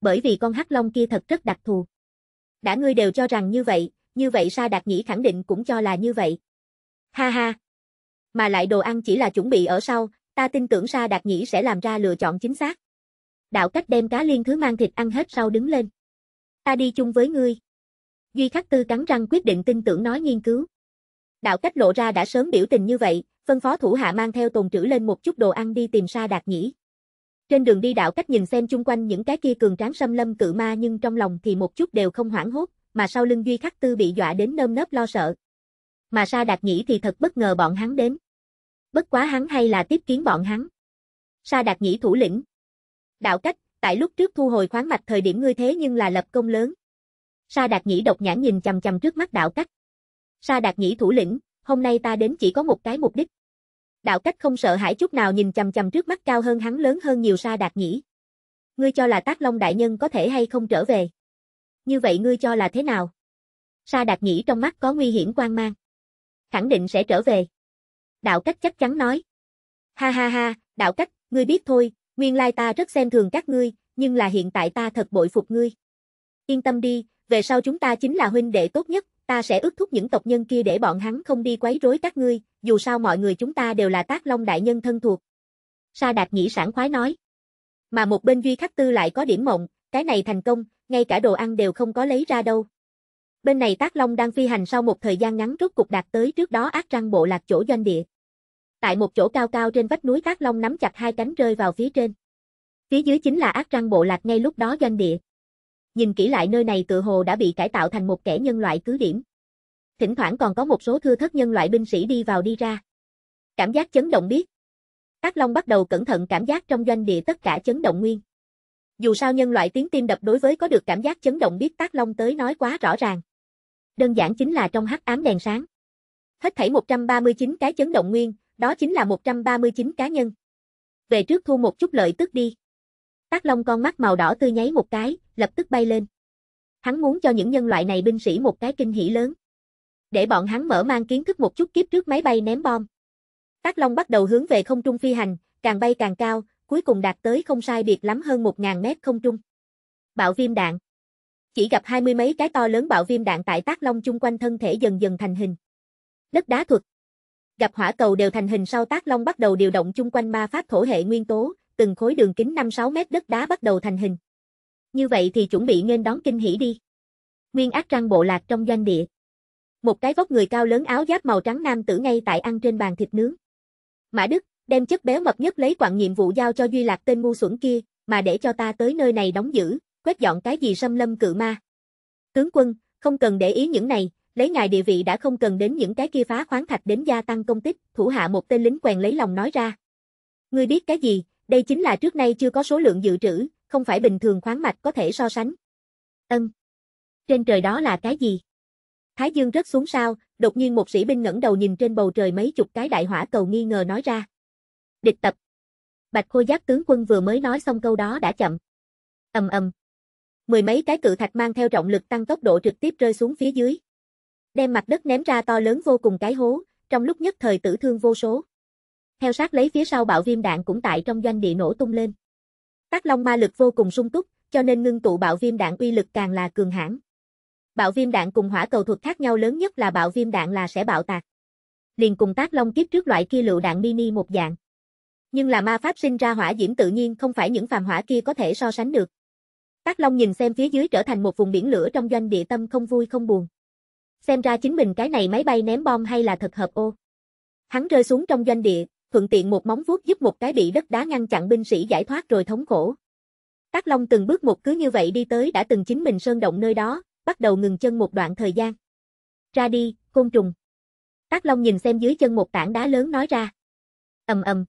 A: Bởi vì con hắc long kia thật rất đặc thù. Đã ngươi đều cho rằng như vậy, như vậy Sa Đạt Nhĩ khẳng định cũng cho là như vậy. Ha ha. Mà lại đồ ăn chỉ là chuẩn bị ở sau, ta tin tưởng Sa Đạt Nhĩ sẽ làm ra lựa chọn chính xác. Đạo cách đem cá liên thứ mang thịt ăn hết sau đứng lên. Ta đi chung với ngươi. Duy Khắc Tư cắn răng quyết định tin tưởng nói nghiên cứu. Đạo cách lộ ra đã sớm biểu tình như vậy, phân phó thủ hạ mang theo tồn trữ lên một chút đồ ăn đi tìm Sa Đạt Nhĩ. Trên đường đi đạo cách nhìn xem chung quanh những cái kia cường tráng xâm lâm cự ma nhưng trong lòng thì một chút đều không hoảng hốt, mà sau lưng Duy Khắc Tư bị dọa đến nơm nớp lo sợ. Mà Sa Đạt Nhĩ thì thật bất ngờ bọn hắn đến bất quá hắn hay là tiếp kiến bọn hắn. Sa Đạt Nhĩ thủ lĩnh. Đạo cách, tại lúc trước thu hồi khoáng mạch thời điểm ngươi thế nhưng là lập công lớn. Sa Đạt Nhĩ độc nhãn nhìn chằm chằm trước mắt đạo cách. Sa Đạt Nhĩ thủ lĩnh, hôm nay ta đến chỉ có một cái mục đích. Đạo cách không sợ hãi chút nào nhìn chằm chằm trước mắt cao hơn hắn lớn hơn nhiều Sa Đạt Nhĩ. Ngươi cho là Tác Long đại nhân có thể hay không trở về? Như vậy ngươi cho là thế nào? Sa Đạt Nhĩ trong mắt có nguy hiểm quan mang. Khẳng định sẽ trở về đạo cách chắc chắn nói. Ha ha ha, đạo cách, ngươi biết thôi, nguyên lai ta rất xem thường các ngươi, nhưng là hiện tại ta thật bội phục ngươi. Yên tâm đi, về sau chúng ta chính là huynh đệ tốt nhất, ta sẽ ước thúc những tộc nhân kia để bọn hắn không đi quấy rối các ngươi, dù sao mọi người chúng ta đều là tác long đại nhân thân thuộc. Sa Đạt Nhĩ sản khoái nói. Mà một bên Duy Khắc Tư lại có điểm mộng, cái này thành công, ngay cả đồ ăn đều không có lấy ra đâu. Bên này Tác Long đang phi hành sau một thời gian ngắn rốt cục đạt tới trước đó ác răng bộ lạc chỗ doanh địa tại một chỗ cao cao trên vách núi Tác Long nắm chặt hai cánh rơi vào phía trên. Phía dưới chính là ác răng bộ lạc ngay lúc đó doanh địa. Nhìn kỹ lại nơi này tự hồ đã bị cải tạo thành một kẻ nhân loại cứ điểm. Thỉnh thoảng còn có một số thưa thất nhân loại binh sĩ đi vào đi ra. Cảm giác chấn động biết. Tác Long bắt đầu cẩn thận cảm giác trong doanh địa tất cả chấn động nguyên. Dù sao nhân loại tiếng tim đập đối với có được cảm giác chấn động biết Tác Long tới nói quá rõ ràng. Đơn giản chính là trong hắc ám đèn sáng. Hết thảy 139 cái chấn động nguyên, đó chính là 139 cá nhân. Về trước thu một chút lợi tức đi. Tác Long con mắt màu đỏ tươi nháy một cái, lập tức bay lên. Hắn muốn cho những nhân loại này binh sĩ một cái kinh hỉ lớn. Để bọn hắn mở mang kiến thức một chút kiếp trước máy bay ném bom. Tác Long bắt đầu hướng về không trung phi hành, càng bay càng cao, cuối cùng đạt tới không sai biệt lắm hơn 1000 mét không trung. Bạo viêm đạn. Chỉ gặp hai mươi mấy cái to lớn bạo viêm đạn tại Tác Long chung quanh thân thể dần dần thành hình. Đất đá thuật gặp hỏa cầu đều thành hình sau tác long bắt đầu điều động chung quanh ma pháp thổ hệ nguyên tố, từng khối đường kính 5-6 mét đất đá bắt đầu thành hình. Như vậy thì chuẩn bị nên đón kinh hỉ đi. Nguyên ác trăng bộ lạc trong doanh địa. Một cái vóc người cao lớn áo giáp màu trắng nam tử ngay tại ăn trên bàn thịt nướng. Mã Đức, đem chất béo mập nhất lấy quặng nhiệm vụ giao cho Duy Lạc tên ngu xuẩn kia, mà để cho ta tới nơi này đóng giữ, quét dọn cái gì xâm lâm cự ma. Tướng quân, không cần để ý những này, lấy ngài địa vị đã không cần đến những cái kia phá khoáng thạch đến gia tăng công tích, thủ hạ một tên lính quèn lấy lòng nói ra. Ngươi biết cái gì, đây chính là trước nay chưa có số lượng dự trữ, không phải bình thường khoáng mạch có thể so sánh. Ân. Trên trời đó là cái gì? Thái Dương rớt xuống sao, đột nhiên một sĩ binh ngẩng đầu nhìn trên bầu trời mấy chục cái đại hỏa cầu nghi ngờ nói ra. Địch tập. Bạch Khôi Giác tướng quân vừa mới nói xong câu đó đã chậm. Ầm ầm. Mười mấy cái cự thạch mang theo trọng lực tăng tốc độ trực tiếp rơi xuống phía dưới đem mặt đất ném ra to lớn vô cùng cái hố, trong lúc nhất thời tử thương vô số. Theo sát lấy phía sau bạo viêm đạn cũng tại trong doanh địa nổ tung lên. Tác long ma lực vô cùng sung túc, cho nên ngưng tụ bạo viêm đạn uy lực càng là cường hãn. Bạo viêm đạn cùng hỏa cầu thuật khác nhau lớn nhất là bạo viêm đạn là sẽ bạo tạc. Liền cùng tác long kiếp trước loại kia lựu đạn mini một dạng. Nhưng là ma pháp sinh ra hỏa diễm tự nhiên không phải những phàm hỏa kia có thể so sánh được. Tác Long nhìn xem phía dưới trở thành một vùng biển lửa trong doanh địa tâm không vui không buồn xem ra chính mình cái này máy bay ném bom hay là thật hợp ô. Hắn rơi xuống trong doanh địa, thuận tiện một móng vuốt giúp một cái bị đất đá ngăn chặn binh sĩ giải thoát rồi thống khổ. Tác Long từng bước một cứ như vậy đi tới đã từng chính mình sơn động nơi đó, bắt đầu ngừng chân một đoạn thời gian. Ra đi, côn trùng. Tác Long nhìn xem dưới chân một tảng đá lớn nói ra. ầm ầm.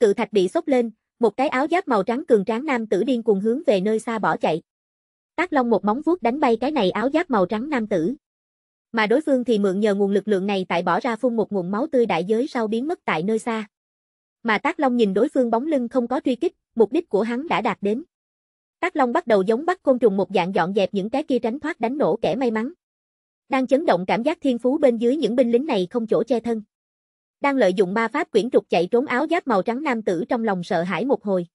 A: Cự thạch bị sốc lên, một cái áo giáp màu trắng cường tráng nam tử điên cuồng hướng về nơi xa bỏ chạy. Tác Long một móng vuốt đánh bay cái này áo giáp màu trắng nam tử. Mà đối phương thì mượn nhờ nguồn lực lượng này tại bỏ ra phun một nguồn máu tươi đại giới sau biến mất tại nơi xa. Mà Tác Long nhìn đối phương bóng lưng không có truy kích, mục đích của hắn đã đạt đến. Tác Long bắt đầu giống bắt côn trùng một dạng dọn dẹp những cái kia tránh thoát đánh nổ kẻ may mắn. Đang chấn động cảm giác thiên phú bên dưới những binh lính này không chỗ che thân. Đang lợi dụng ma pháp quyển trục chạy trốn áo giáp màu trắng nam tử trong lòng sợ hãi một hồi.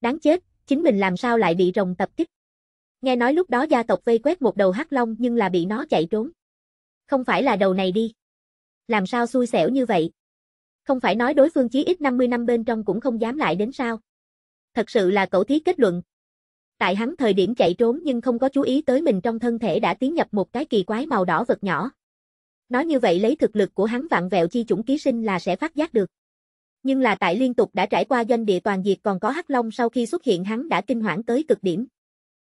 A: Đáng chết, chính mình làm sao lại bị rồng tập kích. Nghe nói lúc đó gia tộc vây quét một đầu hắc long nhưng là bị nó chạy trốn. Không phải là đầu này đi. Làm sao xui xẻo như vậy? Không phải nói đối phương chí ít 50 năm bên trong cũng không dám lại đến sao? Thật sự là cậu thí kết luận. Tại hắn thời điểm chạy trốn nhưng không có chú ý tới mình trong thân thể đã tiến nhập một cái kỳ quái màu đỏ vật nhỏ. Nói như vậy lấy thực lực của hắn vạn vẹo chi chủng ký sinh là sẽ phát giác được. Nhưng là tại liên tục đã trải qua doanh địa toàn diệt còn có hắc long sau khi xuất hiện hắn đã kinh hoảng tới cực điểm.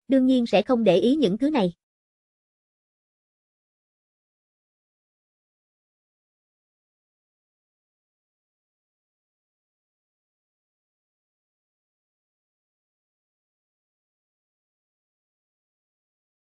A: Đương nhiên sẽ không để ý những thứ này.